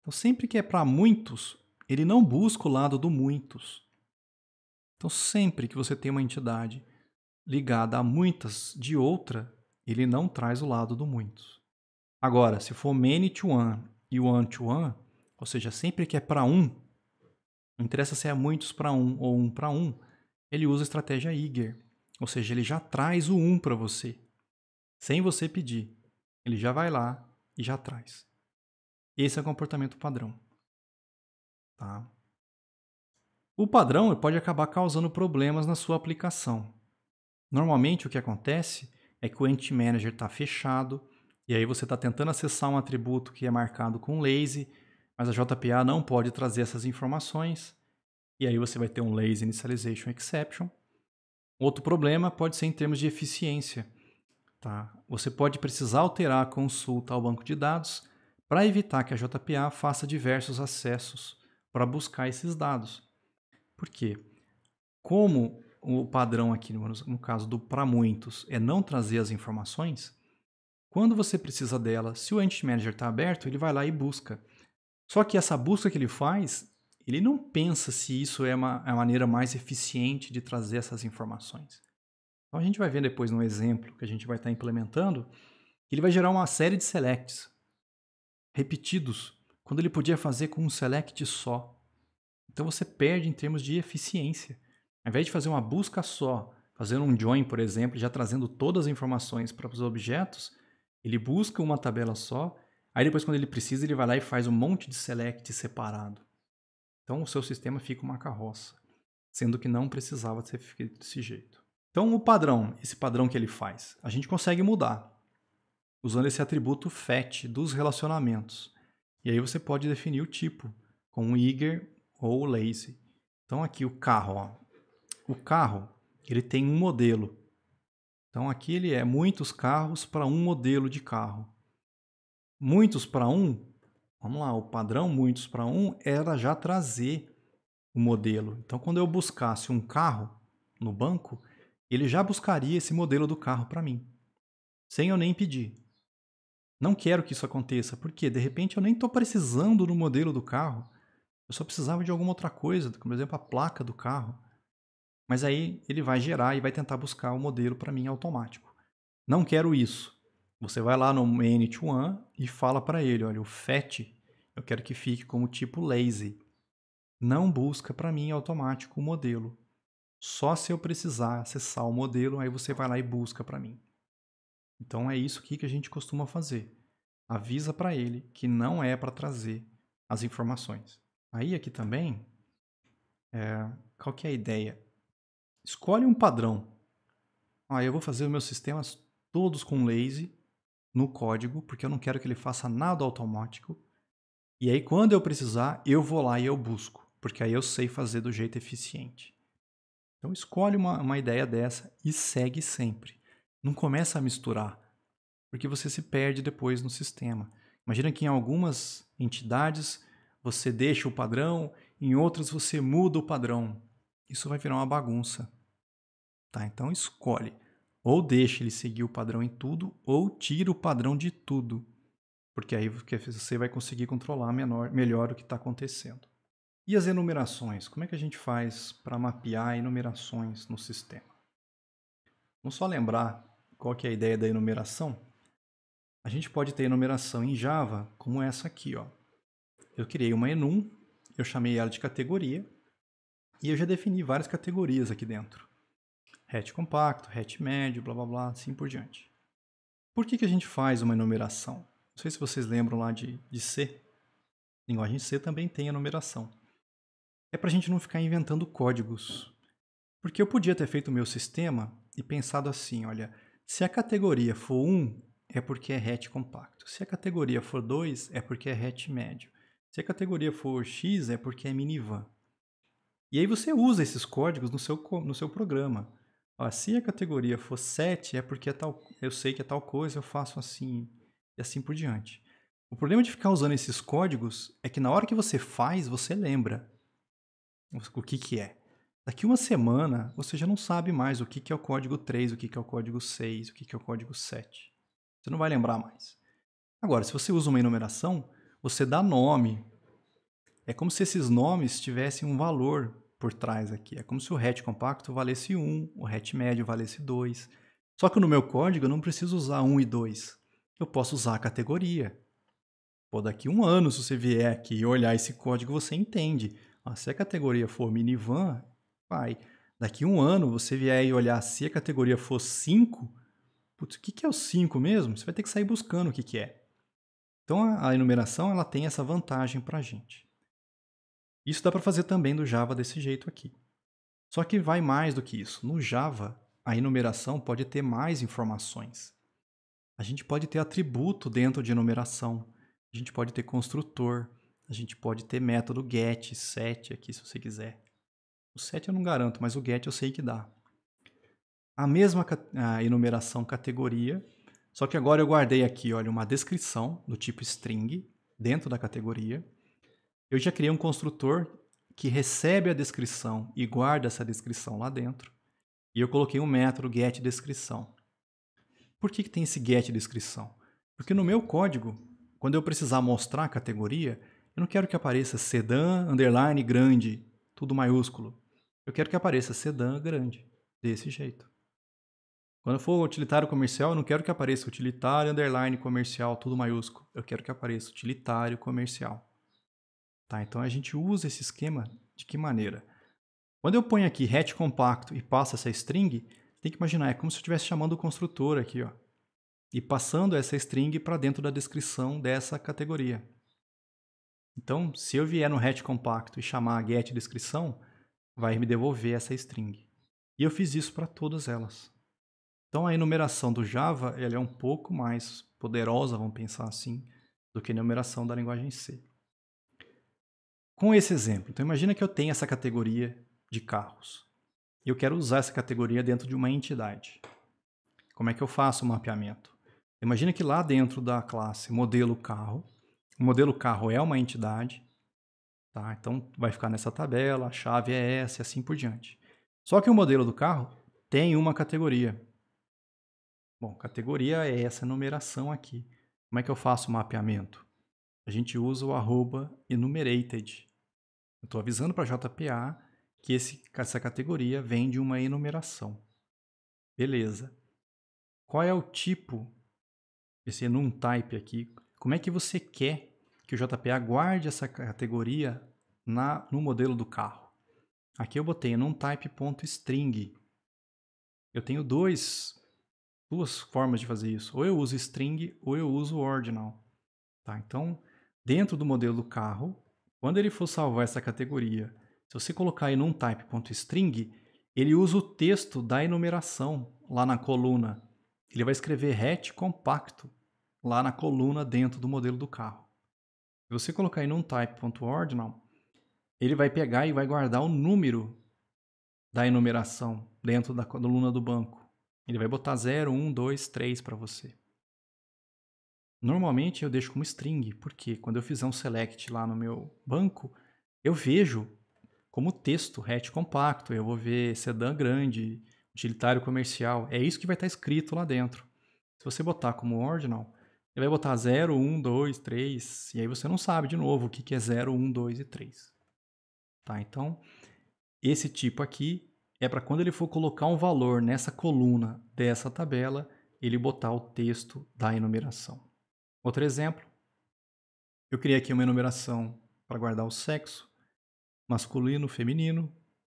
Então, sempre que é para muitos, ele não busca o lado do muitos. Então, sempre que você tem uma entidade ligada a muitas de outra, ele não traz o lado do muitos. Agora, se for many to one e one to one, ou seja, sempre que é para um, não interessa se é muitos para um ou um para um, ele usa a estratégia eager, ou seja, ele já traz o um para você, sem você pedir. Ele já vai lá e já traz. Esse é o comportamento padrão. Tá? O padrão pode acabar causando problemas na sua aplicação. Normalmente o que acontece é que o Entity Manager está fechado e aí você está tentando acessar um atributo que é marcado com lazy, mas a JPA não pode trazer essas informações e aí você vai ter um lazy initialization exception. Outro problema pode ser em termos de eficiência. Tá? Você pode precisar alterar a consulta ao banco de dados para evitar que a JPA faça diversos acessos para buscar esses dados. Por quê? Como o padrão aqui, no caso do para muitos, é não trazer as informações, quando você precisa dela, se o Entity Manager está aberto, ele vai lá e busca. Só que essa busca que ele faz, ele não pensa se isso é uma, é a maneira mais eficiente de trazer essas informações. Então a gente vai ver depois no exemplo que a gente vai estar tá implementando, ele vai gerar uma série de selects repetidos quando ele podia fazer com um select só. Então você perde em termos de eficiência. Ao invés de fazer uma busca só, fazendo um join, por exemplo, já trazendo todas as informações para os objetos, ele busca uma tabela só, aí depois quando ele precisa, ele vai lá e faz um monte de select separado. Então o seu sistema fica uma carroça, sendo que não precisava ser feito desse jeito. Então o padrão, esse padrão que ele faz, a gente consegue mudar usando esse atributo FET dos relacionamentos. E aí você pode definir o tipo com o eager ou o lazy. Então aqui o carro, ó. o carro ele tem um modelo. Então aqui ele é muitos carros para um modelo de carro. Muitos para um, vamos lá, o padrão muitos para um era já trazer o modelo. Então quando eu buscasse um carro no banco, ele já buscaria esse modelo do carro para mim, sem eu nem pedir. Não quero que isso aconteça, porque de repente eu nem estou precisando do modelo do carro, eu só precisava de alguma outra coisa, como por exemplo a placa do carro. Mas aí ele vai gerar e vai tentar buscar o um modelo para mim automático. Não quero isso. Você vai lá no nt One e fala para ele, olha, o FET eu quero que fique como tipo lazy. Não busca para mim automático o modelo. Só se eu precisar acessar o modelo, aí você vai lá e busca para mim. Então é isso aqui que a gente costuma fazer. Avisa para ele que não é para trazer as informações. Aí aqui também, é, qual que é a ideia? Escolhe um padrão. Ah, eu vou fazer os meus sistemas todos com lazy no código, porque eu não quero que ele faça nada automático. E aí quando eu precisar, eu vou lá e eu busco, porque aí eu sei fazer do jeito eficiente. Então escolhe uma, uma ideia dessa e segue sempre. Não começa a misturar, porque você se perde depois no sistema. Imagina que em algumas entidades você deixa o padrão, em outras você muda o padrão. Isso vai virar uma bagunça. Tá? Então escolhe. Ou deixa ele seguir o padrão em tudo, ou tira o padrão de tudo. Porque aí você vai conseguir controlar menor, melhor o que está acontecendo. E as enumerações? Como é que a gente faz para mapear enumerações no sistema? Vamos só lembrar qual que é a ideia da enumeração? A gente pode ter enumeração em Java como essa aqui. Ó. Eu criei uma enum, eu chamei ela de categoria, e eu já defini várias categorias aqui dentro. Hatch compacto, hatch médio, blá blá blá, assim por diante. Por que, que a gente faz uma enumeração? Não sei se vocês lembram lá de, de C. A linguagem C também tem enumeração. É para a gente não ficar inventando códigos. Porque eu podia ter feito o meu sistema e pensado assim, olha, se a categoria for 1, é porque é hatch compacto. Se a categoria for 2, é porque é hatch médio. Se a categoria for X, é porque é minivan. E aí você usa esses códigos no seu, no seu programa. Ó, se a categoria for 7, é porque é tal, eu sei que é tal coisa, eu faço assim e assim por diante. O problema de ficar usando esses códigos é que na hora que você faz, você lembra o que, que é. Daqui uma semana, você já não sabe mais o que é o código 3, o que é o código 6, o que é o código 7. É você não vai lembrar mais. Agora, se você usa uma enumeração, você dá nome. É como se esses nomes tivessem um valor por trás aqui. É como se o hatch compacto valesse 1, o hatch médio valesse 2. Só que no meu código eu não preciso usar 1 e 2. Eu posso usar a categoria. Pô, daqui um ano, se você vier aqui e olhar esse código, você entende. Ah, se a categoria for minivan, Pai, Daqui um ano você vier e olhar se a categoria for 5, putz, o que, que é o 5 mesmo? Você vai ter que sair buscando o que, que é. Então a, a enumeração ela tem essa vantagem para a gente. Isso dá para fazer também do Java desse jeito aqui. Só que vai mais do que isso. No Java, a enumeração pode ter mais informações. A gente pode ter atributo dentro de enumeração, a gente pode ter construtor, a gente pode ter método get, set aqui se você quiser. O set eu não garanto, mas o get eu sei que dá. A mesma a enumeração categoria, só que agora eu guardei aqui, olha, uma descrição do tipo string dentro da categoria. Eu já criei um construtor que recebe a descrição e guarda essa descrição lá dentro. E eu coloquei um método get descrição. Por que, que tem esse get descrição? Porque no meu código, quando eu precisar mostrar a categoria, eu não quero que apareça sedã, underline, grande, tudo maiúsculo. Eu quero que apareça sedã grande, desse jeito. Quando for utilitário comercial, eu não quero que apareça utilitário, underline, comercial, tudo maiúsculo. Eu quero que apareça utilitário comercial. Tá, então a gente usa esse esquema de que maneira? Quando eu ponho aqui hatch compacto e passo essa string, tem que imaginar, é como se eu estivesse chamando o construtor aqui, ó, e passando essa string para dentro da descrição dessa categoria. Então, se eu vier no RET compacto e chamar a get descrição, vai me devolver essa string. E eu fiz isso para todas elas. Então, a enumeração do Java ela é um pouco mais poderosa, vamos pensar assim, do que a enumeração da linguagem C. Com esse exemplo, então imagina que eu tenho essa categoria de carros. E eu quero usar essa categoria dentro de uma entidade. Como é que eu faço o mapeamento? Imagina que lá dentro da classe modelo carro, o modelo carro é uma entidade, tá? Então vai ficar nessa tabela, a chave é essa e assim por diante. Só que o modelo do carro tem uma categoria. Bom, categoria é essa numeração aqui. Como é que eu faço o mapeamento? A gente usa o arroba enumerated. Eu estou avisando para a JPA que esse, essa categoria vem de uma enumeração. Beleza. Qual é o tipo, esse enum type aqui, como é que você quer que o JPA guarde essa categoria na, no modelo do carro. Aqui eu botei type.string. Eu tenho dois, duas formas de fazer isso. Ou eu uso string ou eu uso ordinal. Tá? Então, dentro do modelo do carro, quando ele for salvar essa categoria, se você colocar em num type.string, ele usa o texto da enumeração lá na coluna. Ele vai escrever hatch compacto lá na coluna dentro do modelo do carro. Se você colocar em numtype.ordinal, ele vai pegar e vai guardar o número da enumeração dentro da coluna do banco. Ele vai botar 0, 1, 2, 3 para você. Normalmente eu deixo como string, porque quando eu fizer um select lá no meu banco, eu vejo como texto hatch compacto, eu vou ver sedã grande, utilitário comercial. É isso que vai estar tá escrito lá dentro. Se você botar como ordinal, ele vai botar 0, 1, 2, 3, e aí você não sabe de novo o que, é 0, 1, 2 e 3. Tá? Então, esse tipo aqui é para quando ele for colocar um valor nessa coluna dessa tabela, ele botar o texto da enumeração. Outro exemplo, eu criei aqui uma enumeração para guardar o sexo, masculino, feminino,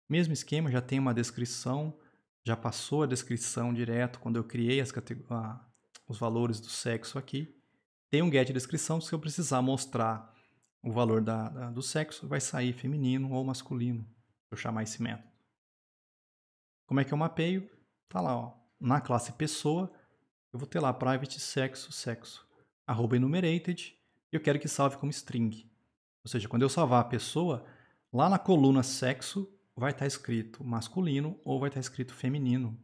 mesmo esquema, já tem uma descrição, já passou a descrição direto quando eu criei as categorias os valores do sexo aqui. Tem um get descrição, se eu precisar mostrar o valor da, da, do sexo, vai sair feminino ou masculino, se eu chamar esse método. Como é que eu mapeio? Tá lá, ó. na classe pessoa, eu vou ter lá private sexo, sexo, arroba enumerated, e eu quero que salve como string. Ou seja, quando eu salvar a pessoa, lá na coluna sexo vai estar tá escrito masculino ou vai estar tá escrito feminino.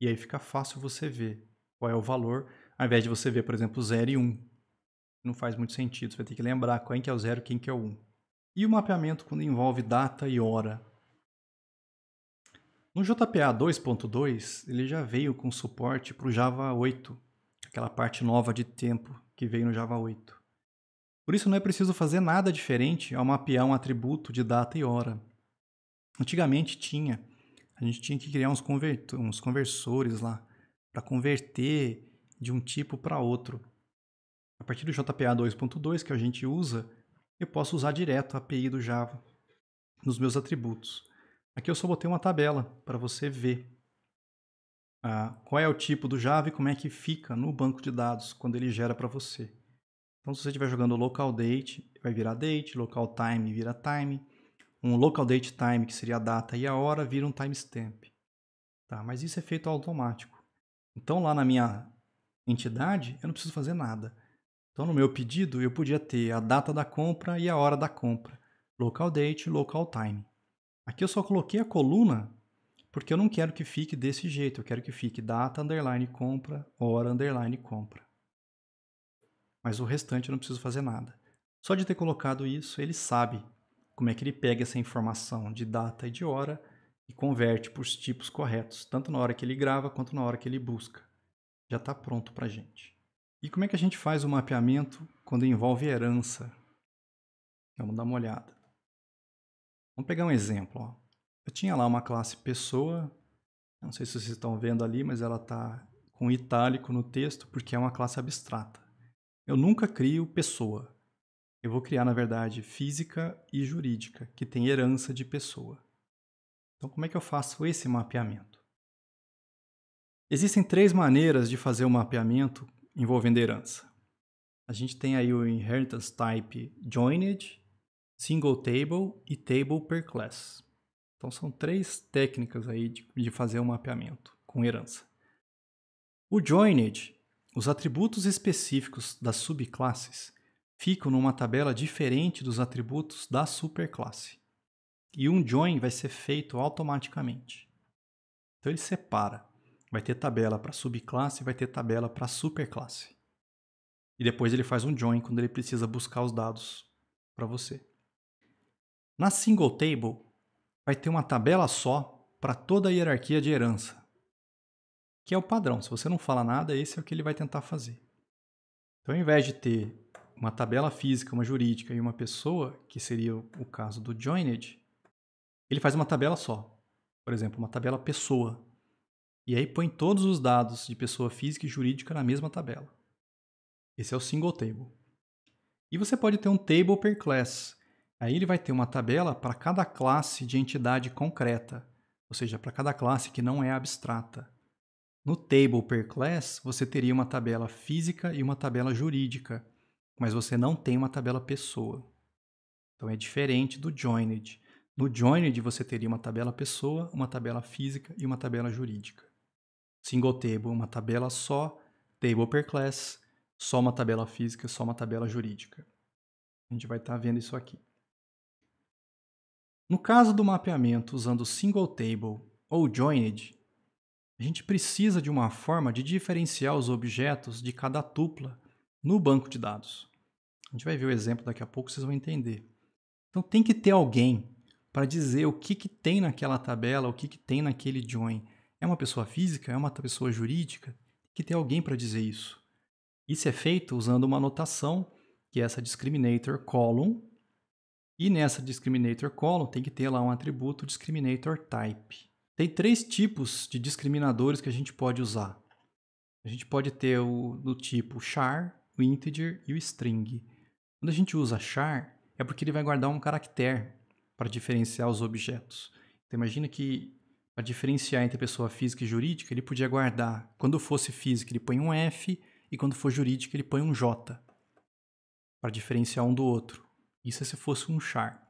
E aí fica fácil você ver qual é o valor, ao invés de você ver, por exemplo, 0 e 1. Um. Não faz muito sentido, você vai ter que lembrar quem que é o 0 quem que é o 1. Um. E o mapeamento quando envolve data e hora. No JPA 2.2, ele já veio com suporte para o Java 8, aquela parte nova de tempo que veio no Java 8. Por isso, não é preciso fazer nada diferente ao mapear um atributo de data e hora. Antigamente tinha, a gente tinha que criar uns, conver uns conversores lá para converter de um tipo para outro. A partir do JPA 2.2 que a gente usa, eu posso usar direto a API do Java nos meus atributos. Aqui eu só botei uma tabela para você ver ah, qual é o tipo do Java e como é que fica no banco de dados quando ele gera para você. Então, se você estiver jogando local date, vai virar date, local time vira time, um local date time, que seria a data e a hora, vira um timestamp. Tá, mas isso é feito automático. Então, lá na minha entidade, eu não preciso fazer nada. Então, no meu pedido, eu podia ter a data da compra e a hora da compra, local date, local time. Aqui eu só coloquei a coluna porque eu não quero que fique desse jeito, eu quero que fique data underline compra, hora underline compra. Mas o restante eu não preciso fazer nada. Só de ter colocado isso, ele sabe como é que ele pega essa informação de data e de hora e converte para os tipos corretos, tanto na hora que ele grava quanto na hora que ele busca. Já está pronto para a gente. E como é que a gente faz o mapeamento quando envolve herança? Vamos dar uma olhada. Vamos pegar um exemplo. Ó. Eu tinha lá uma classe pessoa, não sei se vocês estão vendo ali, mas ela está com itálico no texto porque é uma classe abstrata. Eu nunca crio pessoa. Eu vou criar, na verdade, física e jurídica, que tem herança de pessoa. Então, como é que eu faço esse mapeamento? Existem três maneiras de fazer o um mapeamento envolvendo herança. A gente tem aí o inheritance type joined, single table e table per class. Então são três técnicas aí de, de fazer o um mapeamento com herança. O joined, os atributos específicos das subclasses ficam numa tabela diferente dos atributos da superclasse. E um join vai ser feito automaticamente. Então ele separa. Vai ter tabela para subclasse, e vai ter tabela para superclasse. E depois ele faz um join quando ele precisa buscar os dados para você. Na single table, vai ter uma tabela só para toda a hierarquia de herança, que é o padrão. Se você não fala nada, esse é o que ele vai tentar fazer. Então, ao invés de ter uma tabela física, uma jurídica e uma pessoa, que seria o caso do joined, ele faz uma tabela só. Por exemplo, uma tabela pessoa. E aí põe todos os dados de pessoa física e jurídica na mesma tabela. Esse é o single table. E você pode ter um table per class. Aí ele vai ter uma tabela para cada classe de entidade concreta, ou seja, para cada classe que não é abstrata. No table per class, você teria uma tabela física e uma tabela jurídica, mas você não tem uma tabela pessoa. Então é diferente do joined. No joined, você teria uma tabela pessoa, uma tabela física e uma tabela jurídica. Single table, uma tabela só, table per class, só uma tabela física, só uma tabela jurídica. A gente vai estar tá vendo isso aqui. No caso do mapeamento usando single table ou joined, a gente precisa de uma forma de diferenciar os objetos de cada tupla no banco de dados. A gente vai ver o exemplo daqui a pouco, vocês vão entender. Então tem que ter alguém para dizer o que, que tem naquela tabela, o que, que tem naquele join. É uma pessoa física? É uma pessoa jurídica? Tem que ter alguém para dizer isso. Isso é feito usando uma anotação, que é essa discriminator column. E nessa discriminator column tem que ter lá um atributo discriminator type. Tem três tipos de discriminadores que a gente pode usar. A gente pode ter o do tipo char, o integer e o string. Quando a gente usa char, é porque ele vai guardar um caractere para diferenciar os objetos. Então, imagina que para diferenciar entre pessoa física e jurídica, ele podia guardar, quando fosse física, ele põe um F, e quando for jurídica, ele põe um J, para diferenciar um do outro. Isso é se fosse um char.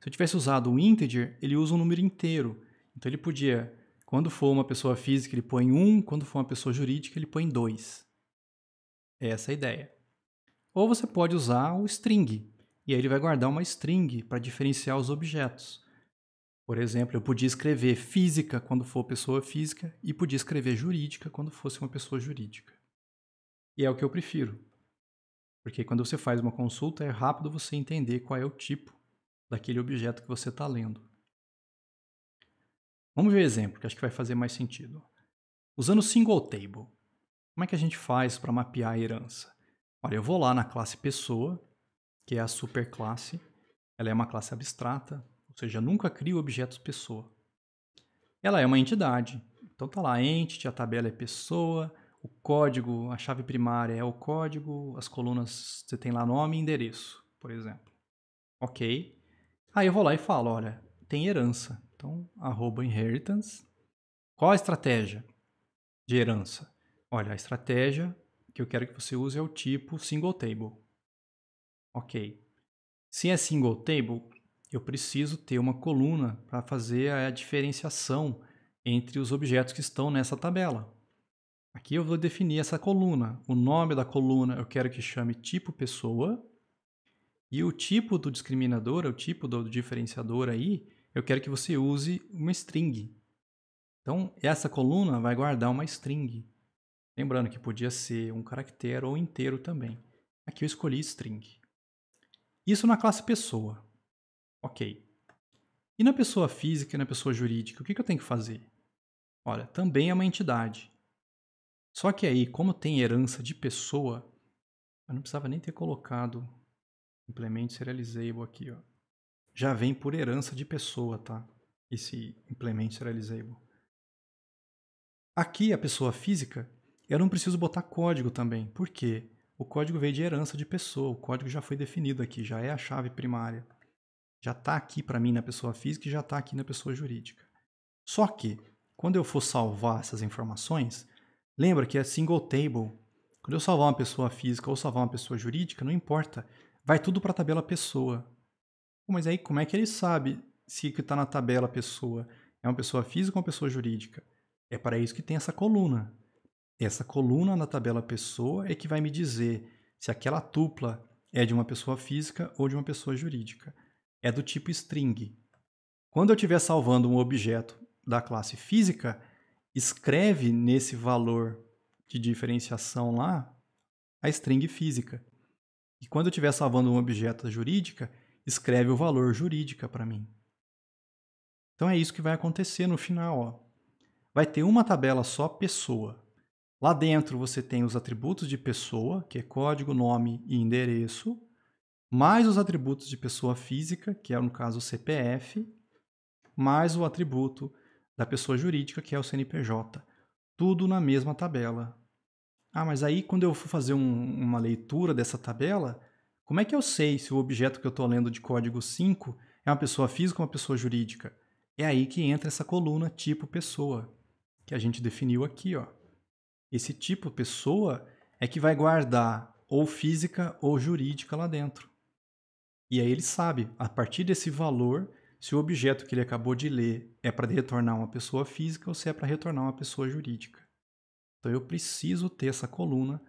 Se eu tivesse usado um integer, ele usa um número inteiro. Então ele podia, quando for uma pessoa física, ele põe um, quando for uma pessoa jurídica, ele põe dois. Essa é a ideia. Ou você pode usar o string, e aí ele vai guardar uma string para diferenciar os objetos. Por exemplo, eu podia escrever física quando for pessoa física e podia escrever jurídica quando fosse uma pessoa jurídica. E é o que eu prefiro. Porque quando você faz uma consulta, é rápido você entender qual é o tipo daquele objeto que você está lendo. Vamos ver um exemplo, que acho que vai fazer mais sentido. Usando single table, como é que a gente faz para mapear a herança? Olha, eu vou lá na classe pessoa que é a superclasse, ela é uma classe abstrata, ou seja, nunca cria objetos pessoa. Ela é uma entidade. Então tá lá a entity, a tabela é pessoa, o código, a chave primária é o código, as colunas você tem lá nome e endereço, por exemplo. OK? Aí eu vou lá e falo, olha, tem herança. Então, arroba inheritance. Qual a estratégia de herança? Olha, a estratégia que eu quero que você use é o tipo single table. Ok. Se é single table, eu preciso ter uma coluna para fazer a diferenciação entre os objetos que estão nessa tabela. Aqui eu vou definir essa coluna. O nome da coluna eu quero que chame tipo pessoa. E o tipo do discriminador, o tipo do diferenciador aí, eu quero que você use uma string. Então, essa coluna vai guardar uma string. Lembrando que podia ser um caractere ou inteiro também. Aqui eu escolhi string. Isso na classe pessoa. Ok. E na pessoa física e na pessoa jurídica, o que, eu tenho que fazer? Olha, também é uma entidade. Só que aí, como tem herança de pessoa, eu não precisava nem ter colocado implement serializable aqui, ó. Já vem por herança de pessoa, tá? Esse implement serializable. Aqui, a pessoa física, eu não preciso botar código também. Por quê? O código veio de herança de pessoa, o código já foi definido aqui, já é a chave primária. Já está aqui para mim na pessoa física e já está aqui na pessoa jurídica. Só que, quando eu for salvar essas informações, lembra que é single table. Quando eu salvar uma pessoa física ou salvar uma pessoa jurídica, não importa. Vai tudo para a tabela pessoa. Mas aí, como é que ele sabe se o que está na tabela pessoa é uma pessoa física ou uma pessoa jurídica? É para isso que tem essa coluna. Essa coluna na tabela pessoa é que vai me dizer se aquela tupla é de uma pessoa física ou de uma pessoa jurídica. É do tipo string. Quando eu estiver salvando um objeto da classe física, escreve nesse valor de diferenciação lá a string física. E quando eu estiver salvando um objeto jurídica, escreve o valor jurídica para mim. Então é isso que vai acontecer no final. Ó. Vai ter uma tabela só pessoa. Lá dentro você tem os atributos de pessoa, que é código, nome e endereço, mais os atributos de pessoa física, que é no caso o CPF, mais o atributo da pessoa jurídica, que é o CNPJ. Tudo na mesma tabela. Ah, mas aí quando eu for fazer um, uma leitura dessa tabela, como é que eu sei se o objeto que eu estou lendo de código 5 é uma pessoa física ou uma pessoa jurídica? É aí que entra essa coluna tipo pessoa, que a gente definiu aqui, ó. Esse tipo pessoa é que vai guardar ou física ou jurídica lá dentro. E aí ele sabe, a partir desse valor, se o objeto que ele acabou de ler é para retornar uma pessoa física ou se é para retornar uma pessoa jurídica. Então eu preciso ter essa coluna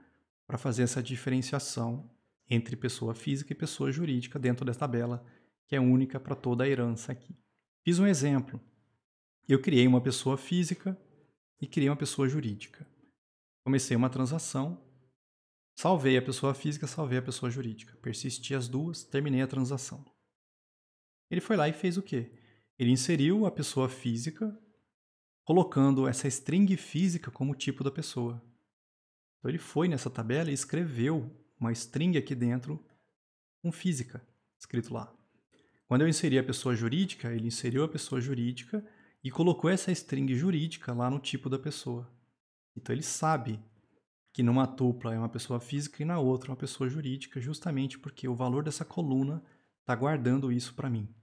para fazer essa diferenciação entre pessoa física e pessoa jurídica dentro dessa tabela que é única para toda a herança aqui. Fiz um exemplo. Eu criei uma pessoa física e criei uma pessoa jurídica comecei uma transação, salvei a pessoa física, salvei a pessoa jurídica. Persisti as duas, terminei a transação. Ele foi lá e fez o quê? Ele inseriu a pessoa física, colocando essa string física como tipo da pessoa. Então ele foi nessa tabela e escreveu uma string aqui dentro com física escrito lá. Quando eu inseri a pessoa jurídica, ele inseriu a pessoa jurídica e colocou essa string jurídica lá no tipo da pessoa. Então ele sabe que numa tupla é uma pessoa física e na outra é uma pessoa jurídica, justamente porque o valor dessa coluna está guardando isso para mim.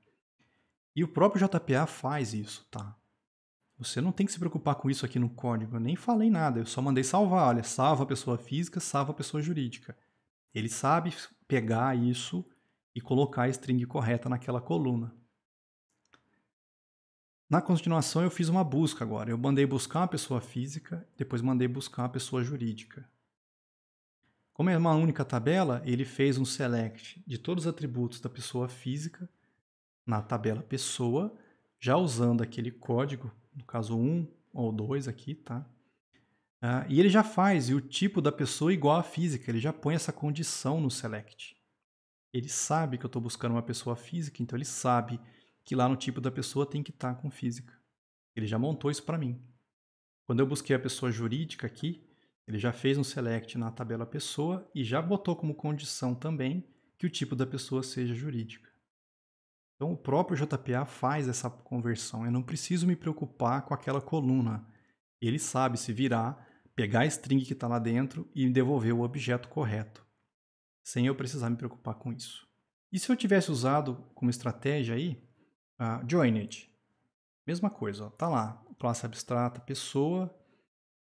E o próprio JPA faz isso, tá? Você não tem que se preocupar com isso aqui no código, eu nem falei nada, eu só mandei salvar, olha, salva a pessoa física, salva a pessoa jurídica. Ele sabe pegar isso e colocar a string correta naquela coluna. Na continuação, eu fiz uma busca agora. Eu mandei buscar uma pessoa física, depois mandei buscar uma pessoa jurídica. Como é uma única tabela, ele fez um select de todos os atributos da pessoa física na tabela pessoa, já usando aquele código, no caso 1 ou 2 aqui, tá? Ah, e ele já faz, e o tipo da pessoa é igual à física, ele já põe essa condição no select. Ele sabe que eu estou buscando uma pessoa física, então ele sabe que lá no tipo da pessoa tem que estar tá com física. Ele já montou isso para mim. Quando eu busquei a pessoa jurídica aqui, ele já fez um select na tabela pessoa e já botou como condição também que o tipo da pessoa seja jurídica. Então o próprio JPA faz essa conversão. Eu não preciso me preocupar com aquela coluna. Ele sabe se virar, pegar a string que está lá dentro e devolver o objeto correto, sem eu precisar me preocupar com isso. E se eu tivesse usado como estratégia aí Uh, joined. Mesma coisa, ó, tá lá. Classe abstrata, pessoa.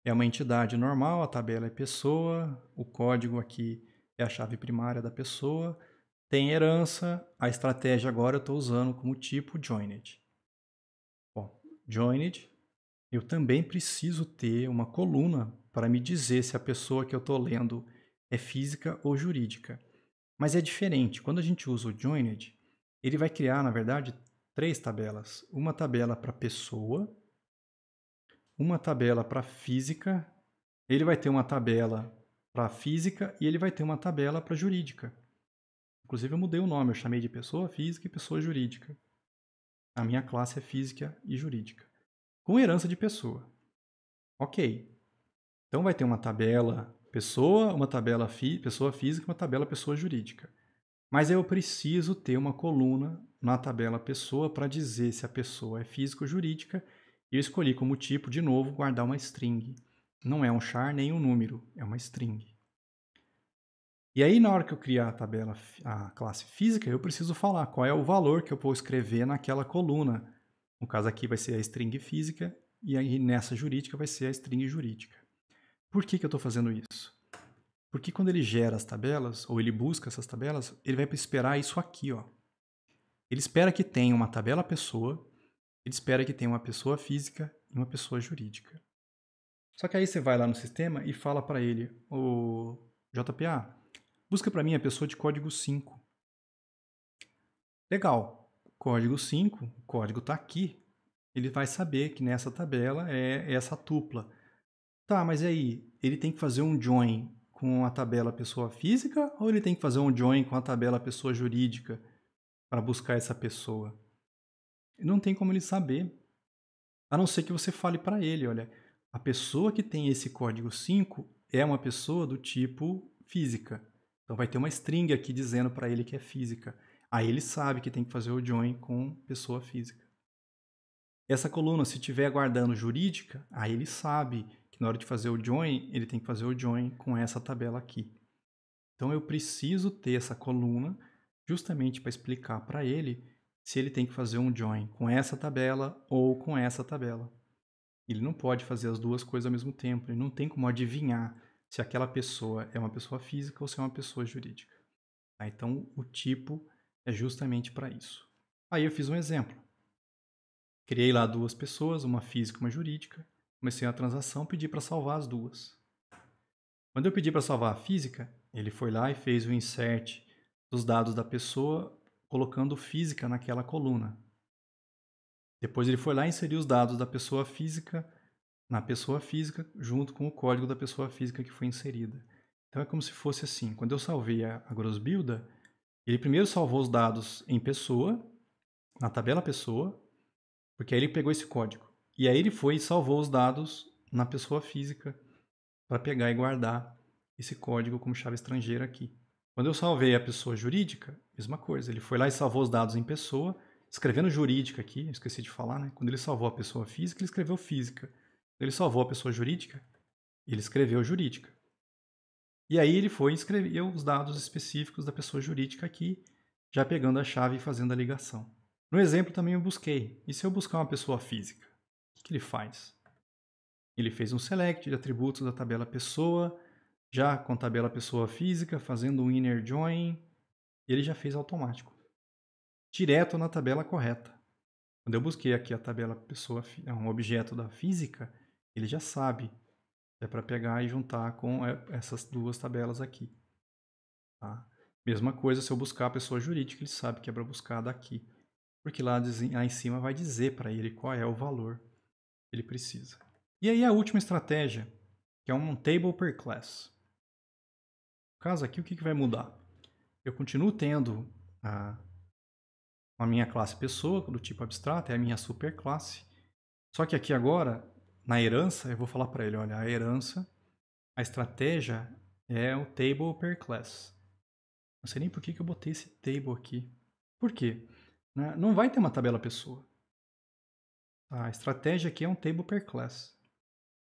É uma entidade normal, a tabela é pessoa. O código aqui é a chave primária da pessoa. Tem herança. A estratégia agora eu estou usando como tipo joined. Bom, joined. Eu também preciso ter uma coluna para me dizer se a pessoa que eu estou lendo é física ou jurídica. Mas é diferente. Quando a gente usa o joined, ele vai criar, na verdade, três tabelas. Uma tabela para pessoa, uma tabela para física, ele vai ter uma tabela para física e ele vai ter uma tabela para jurídica. Inclusive eu mudei o nome, eu chamei de pessoa física e pessoa jurídica. A minha classe é física e jurídica. Com herança de pessoa. Ok. Então vai ter uma tabela pessoa, uma tabela pessoa física, uma tabela pessoa jurídica. Mas eu preciso ter uma coluna na tabela pessoa para dizer se a pessoa é física ou jurídica. Eu escolhi como tipo, de novo, guardar uma string. Não é um char nem um número, é uma string. E aí, na hora que eu criar a tabela, a classe física, eu preciso falar qual é o valor que eu vou escrever naquela coluna. No caso aqui vai ser a string física e aí nessa jurídica vai ser a string jurídica. Por que, que eu estou fazendo isso? Porque quando ele gera as tabelas, ou ele busca essas tabelas, ele vai esperar isso aqui, ó. Ele espera que tenha uma tabela pessoa, ele espera que tenha uma pessoa física e uma pessoa jurídica. Só que aí você vai lá no sistema e fala para ele, o JPA, busca para mim a pessoa de código 5. Legal, código 5, o código está aqui. Ele vai saber que nessa tabela é essa tupla. Tá, mas e aí? Ele tem que fazer um join com a tabela pessoa física ou ele tem que fazer um join com a tabela pessoa jurídica? para buscar essa pessoa. Não tem como ele saber. A não ser que você fale para ele, olha, a pessoa que tem esse código 5 é uma pessoa do tipo física. Então vai ter uma string aqui dizendo para ele que é física. Aí ele sabe que tem que fazer o join com pessoa física. Essa coluna, se estiver guardando jurídica, aí ele sabe que na hora de fazer o join, ele tem que fazer o join com essa tabela aqui. Então eu preciso ter essa coluna justamente para explicar para ele se ele tem que fazer um join com essa tabela ou com essa tabela. Ele não pode fazer as duas coisas ao mesmo tempo, ele não tem como adivinhar se aquela pessoa é uma pessoa física ou se é uma pessoa jurídica. Tá? Então, o tipo é justamente para isso. Aí eu fiz um exemplo. Criei lá duas pessoas, uma física e uma jurídica. Comecei a transação, pedi para salvar as duas. Quando eu pedi para salvar a física, ele foi lá e fez o insert os dados da pessoa, colocando física naquela coluna. Depois ele foi lá e inseriu os dados da pessoa física na pessoa física, junto com o código da pessoa física que foi inserida. Então é como se fosse assim: quando eu salvei a, a ele primeiro salvou os dados em pessoa, na tabela pessoa, porque aí ele pegou esse código. E aí ele foi e salvou os dados na pessoa física para pegar e guardar esse código como chave estrangeira aqui. Quando eu salvei a pessoa jurídica, mesma coisa. Ele foi lá e salvou os dados em pessoa, escrevendo jurídica aqui, esqueci de falar, né? Quando ele salvou a pessoa física, ele escreveu física. Quando ele salvou a pessoa jurídica, ele escreveu jurídica. E aí ele foi e escreveu os dados específicos da pessoa jurídica aqui, já pegando a chave e fazendo a ligação. No exemplo também eu busquei. E se eu buscar uma pessoa física? O que, que ele faz? Ele fez um select de atributos da tabela pessoa, já com tabela pessoa física, fazendo um inner join, ele já fez automático. Direto na tabela correta. Quando eu busquei aqui a tabela pessoa, é, um objeto da física, ele já sabe. É para pegar e juntar com é, essas duas tabelas aqui. Tá? Mesma coisa se eu buscar a pessoa jurídica, ele sabe que é para buscar daqui. Porque lá, lá em cima vai dizer para ele qual é o valor que ele precisa. E aí a última estratégia, que é um table per class aqui, o que, que vai mudar? Eu continuo tendo a, a minha classe pessoa, do tipo abstrato, é a minha superclasse. Só que aqui agora, na herança, eu vou falar para ele, olha, a herança, a estratégia é o table per class. Não sei nem por que, que eu botei esse table aqui. Por quê? Né, não vai ter uma tabela pessoa. A estratégia aqui é um table per class.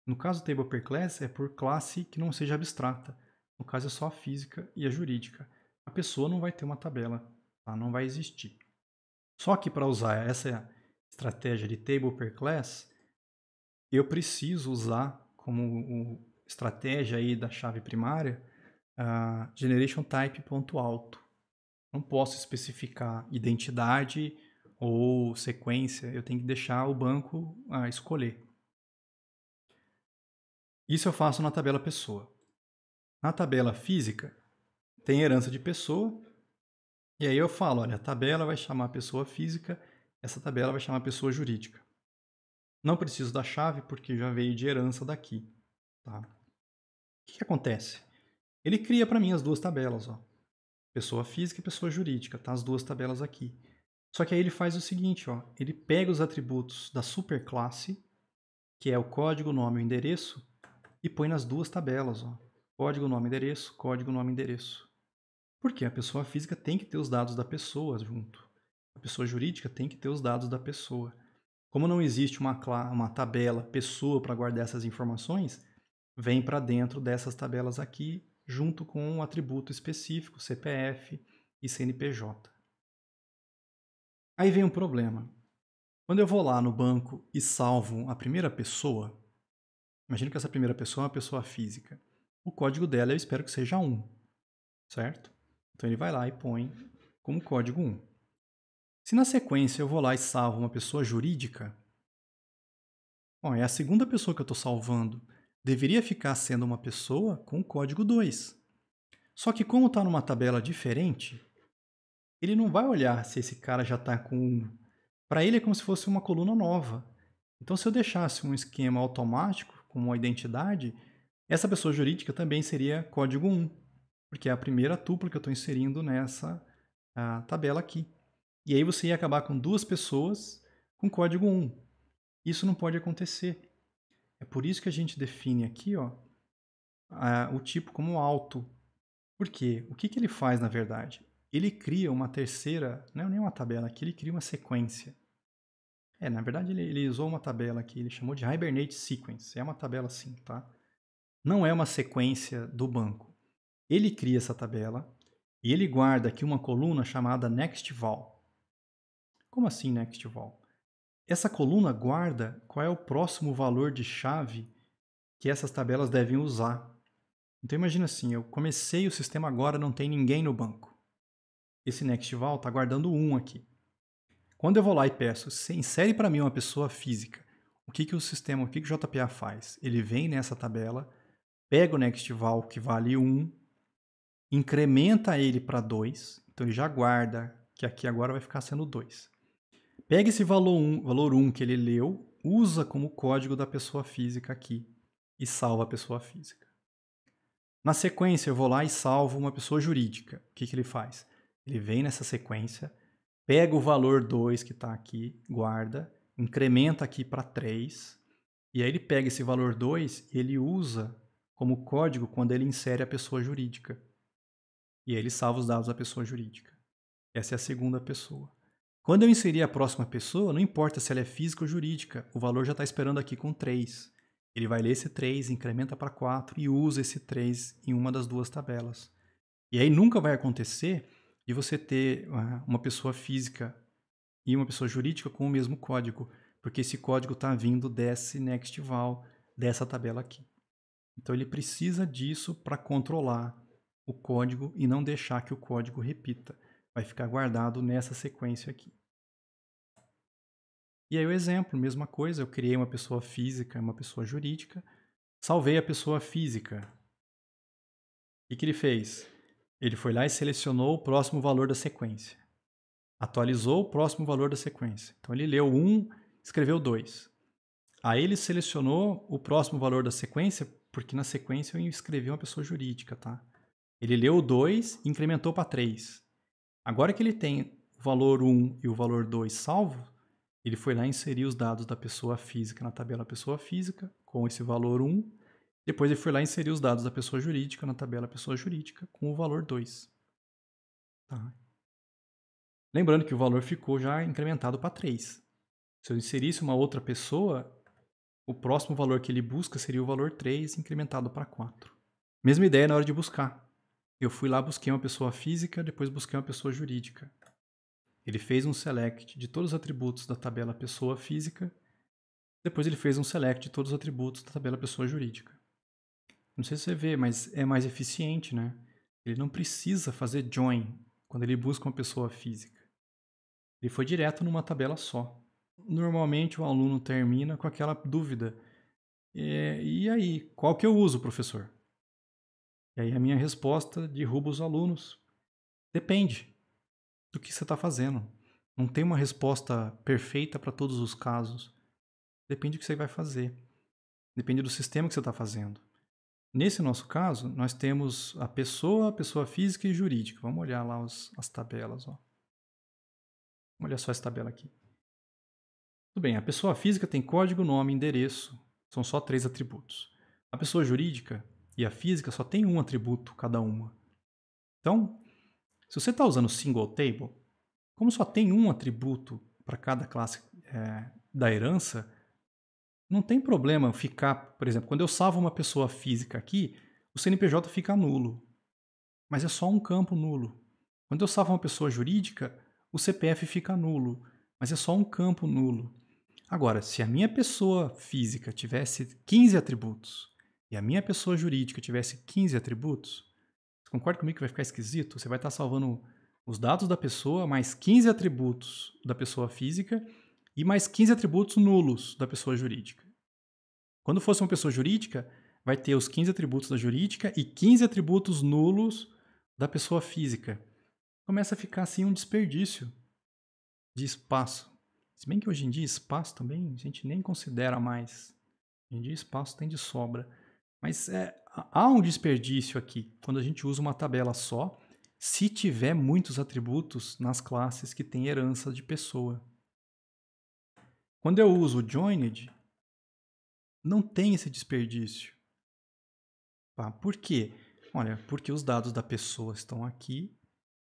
No caso, table per class é por classe que não seja abstrata. No caso é só a física e a jurídica. A pessoa não vai ter uma tabela, tá? não vai existir. Só que para usar essa estratégia de table per class, eu preciso usar como estratégia aí da chave primária uh, generation type ponto alto. Não posso especificar identidade ou sequência, eu tenho que deixar o banco uh, escolher. Isso eu faço na tabela pessoa. Na tabela física, tem herança de pessoa, e aí eu falo, olha, a tabela vai chamar a pessoa física, essa tabela vai chamar a pessoa jurídica. Não preciso da chave porque já veio de herança daqui. Tá? O que, que acontece? Ele cria para mim as duas tabelas, ó. pessoa física e pessoa jurídica, tá? as duas tabelas aqui. Só que aí ele faz o seguinte, ó, ele pega os atributos da superclasse, que é o código, nome e endereço, e põe nas duas tabelas. Ó. Código, nome, endereço, código, nome, endereço. Porque a pessoa física tem que ter os dados da pessoa junto. A pessoa jurídica tem que ter os dados da pessoa. Como não existe uma, uma tabela pessoa para guardar essas informações, vem para dentro dessas tabelas aqui, junto com um atributo específico, CPF e CNPJ. Aí vem um problema. Quando eu vou lá no banco e salvo a primeira pessoa, imagino que essa primeira pessoa é uma pessoa física o código dela eu espero que seja 1, certo? Então ele vai lá e põe como código 1. Se na sequência eu vou lá e salvo uma pessoa jurídica, bom, é a segunda pessoa que eu estou salvando. Deveria ficar sendo uma pessoa com código 2. Só que como está numa tabela diferente, ele não vai olhar se esse cara já está com 1. Para ele é como se fosse uma coluna nova. Então se eu deixasse um esquema automático com uma identidade, essa pessoa jurídica também seria código 1, porque é a primeira tupla que eu estou inserindo nessa ah, tabela aqui. E aí você ia acabar com duas pessoas com código 1. Isso não pode acontecer. É por isso que a gente define aqui ó, a, o tipo como alto. Por quê? O que, que ele faz, na verdade? Ele cria uma terceira, não é nem uma tabela aqui, ele cria uma sequência. É, na verdade ele, ele usou uma tabela aqui, ele chamou de Hibernate Sequence. É uma tabela assim, tá? não é uma sequência do banco. Ele cria essa tabela e ele guarda aqui uma coluna chamada next val. Como assim next val? Essa coluna guarda qual é o próximo valor de chave que essas tabelas devem usar. Então imagina assim, eu comecei o sistema agora, não tem ninguém no banco. Esse next val está guardando 1 um aqui. Quando eu vou lá e peço, insere para mim uma pessoa física, o que, que o sistema, o que, que o JPA faz? Ele vem nessa tabela pega o NextVal que vale 1, incrementa ele para 2, então ele já guarda que aqui agora vai ficar sendo 2. Pega esse valor 1, valor 1 que ele leu, usa como código da pessoa física aqui e salva a pessoa física. Na sequência, eu vou lá e salvo uma pessoa jurídica. O que, que ele faz? Ele vem nessa sequência, pega o valor 2 que está aqui, guarda, incrementa aqui para 3, e aí ele pega esse valor 2 e ele usa como código quando ele insere a pessoa jurídica. E aí ele salva os dados da pessoa jurídica. Essa é a segunda pessoa. Quando eu inserir a próxima pessoa, não importa se ela é física ou jurídica, o valor já está esperando aqui com 3. Ele vai ler esse 3, incrementa para 4 e usa esse 3 em uma das duas tabelas. E aí nunca vai acontecer de você ter ah, uma pessoa física e uma pessoa jurídica com o mesmo código, porque esse código está vindo desse next val, dessa tabela aqui. Então ele precisa disso para controlar o código e não deixar que o código repita. Vai ficar guardado nessa sequência aqui. E aí o exemplo, mesma coisa, eu criei uma pessoa física, uma pessoa jurídica, salvei a pessoa física. O que ele fez? Ele foi lá e selecionou o próximo valor da sequência. Atualizou o próximo valor da sequência. Então ele leu 1, um, escreveu 2. Aí ele selecionou o próximo valor da sequência porque na sequência eu escrevi uma pessoa jurídica, tá? Ele leu o 2 e incrementou para 3. Agora que ele tem o valor 1 um e o valor 2 salvo, ele foi lá inserir os dados da pessoa física na tabela pessoa física com esse valor 1. Um. Depois ele foi lá inserir os dados da pessoa jurídica na tabela pessoa jurídica com o valor 2. Tá? Lembrando que o valor ficou já incrementado para 3. Se eu inserisse uma outra pessoa, o próximo valor que ele busca seria o valor 3 incrementado para 4. Mesma ideia na hora de buscar. Eu fui lá, busquei uma pessoa física, depois busquei uma pessoa jurídica. Ele fez um select de todos os atributos da tabela pessoa física, depois ele fez um select de todos os atributos da tabela pessoa jurídica. Não sei se você vê, mas é mais eficiente, né? Ele não precisa fazer join quando ele busca uma pessoa física. Ele foi direto numa tabela só normalmente o aluno termina com aquela dúvida. É, e aí, qual que eu uso, professor? E aí a minha resposta derruba os alunos. Depende do que você está fazendo. Não tem uma resposta perfeita para todos os casos. Depende do que você vai fazer. Depende do sistema que você está fazendo. Nesse nosso caso, nós temos a pessoa, a pessoa física e jurídica. Vamos olhar lá os, as tabelas. Ó. Vamos olhar só essa tabela aqui. Tudo bem, a pessoa física tem código, nome, endereço, são só três atributos. A pessoa jurídica e a física só tem um atributo cada uma. Então, se você está usando single table, como só tem um atributo para cada classe é, da herança, não tem problema ficar, por exemplo, quando eu salvo uma pessoa física aqui, o CNPJ fica nulo, mas é só um campo nulo. Quando eu salvo uma pessoa jurídica, o CPF fica nulo, mas é só um campo nulo. Agora, se a minha pessoa física tivesse 15 atributos e a minha pessoa jurídica tivesse 15 atributos, você concorda comigo que vai ficar esquisito? Você vai estar salvando os dados da pessoa mais 15 atributos da pessoa física e mais 15 atributos nulos da pessoa jurídica. Quando fosse uma pessoa jurídica, vai ter os 15 atributos da jurídica e 15 atributos nulos da pessoa física. Começa a ficar assim um desperdício de espaço. Se bem que hoje em dia espaço também a gente nem considera mais. Hoje em dia espaço tem de sobra. Mas é, há um desperdício aqui quando a gente usa uma tabela só, se tiver muitos atributos nas classes que têm herança de pessoa. Quando eu uso o joined, não tem esse desperdício. Por quê? Olha, porque os dados da pessoa estão aqui.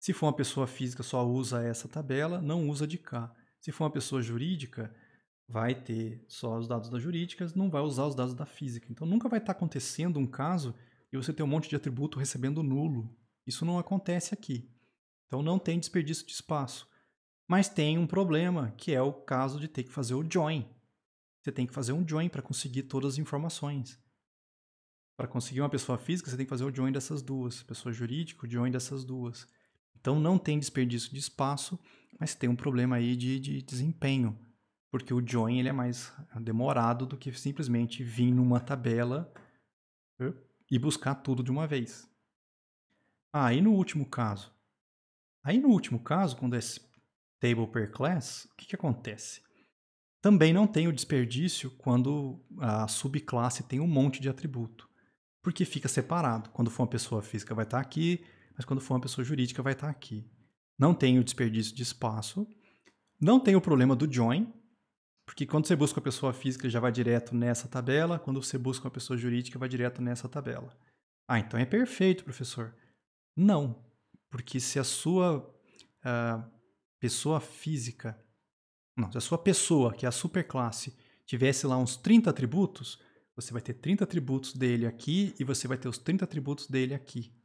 Se for uma pessoa física, só usa essa tabela, não usa de cá. Se for uma pessoa jurídica, vai ter só os dados das jurídicas, não vai usar os dados da física. Então nunca vai estar tá acontecendo um caso e você ter um monte de atributo recebendo nulo. Isso não acontece aqui. Então não tem desperdício de espaço. Mas tem um problema, que é o caso de ter que fazer o join. Você tem que fazer um join para conseguir todas as informações. Para conseguir uma pessoa física, você tem que fazer o join dessas duas. Pessoa jurídica, o join dessas duas. Então não tem desperdício de espaço mas tem um problema aí de, de desempenho, porque o join ele é mais demorado do que simplesmente vir numa tabela e buscar tudo de uma vez. Ah, e no último caso? Aí no último caso, quando é table per class, o que, que acontece? Também não tem o desperdício quando a subclasse tem um monte de atributo, porque fica separado. Quando for uma pessoa física vai estar tá aqui, mas quando for uma pessoa jurídica vai estar tá aqui não tem o desperdício de espaço, não tem o problema do join, porque quando você busca uma pessoa física, já vai direto nessa tabela, quando você busca uma pessoa jurídica, vai direto nessa tabela. Ah, então é perfeito, professor. Não, porque se a sua uh, pessoa física, não, se a sua pessoa, que é a superclasse, tivesse lá uns 30 atributos, você vai ter 30 atributos dele aqui e você vai ter os 30 atributos dele aqui.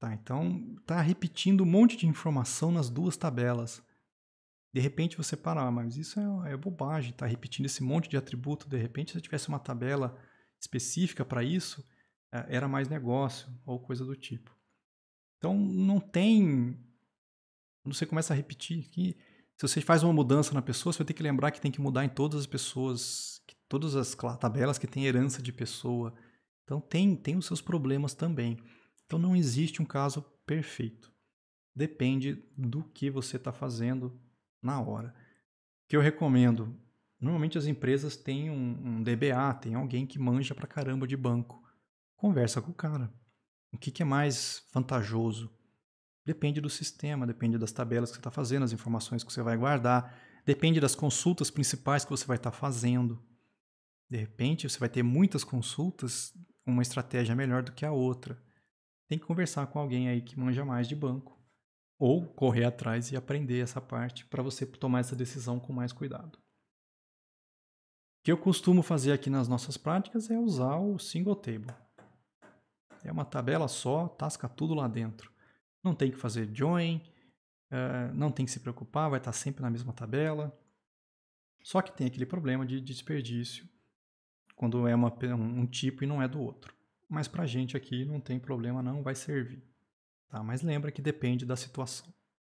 Tá, então tá repetindo um monte de informação nas duas tabelas. De repente você para, ah, mas isso é, é bobagem, tá repetindo esse monte de atributo. De repente, se eu tivesse uma tabela específica para isso, é, era mais negócio ou coisa do tipo. Então não tem. Quando você começa a repetir que se você faz uma mudança na pessoa, você vai ter que lembrar que tem que mudar em todas as pessoas, todas as tabelas que têm herança de pessoa. Então tem, tem os seus problemas também. Então não existe um caso perfeito. Depende do que você está fazendo na hora. O que eu recomendo? Normalmente as empresas têm um, um DBA, tem alguém que manja pra caramba de banco. Conversa com o cara. O que, que é mais vantajoso? Depende do sistema, depende das tabelas que você está fazendo, as informações que você vai guardar, depende das consultas principais que você vai estar tá fazendo. De repente, você vai ter muitas consultas, uma estratégia é melhor do que a outra tem que conversar com alguém aí que manja mais de banco ou correr atrás e aprender essa parte para você tomar essa decisão com mais cuidado. O que eu costumo fazer aqui nas nossas práticas é usar o single table. É uma tabela só, tasca tudo lá dentro. Não tem que fazer join, eh, não tem que se preocupar, vai estar tá sempre na mesma tabela. Só que tem aquele problema de desperdício quando é uma, um tipo e não é do outro mas para a gente aqui não tem problema não, vai servir. Tá? Mas lembra que depende da situação.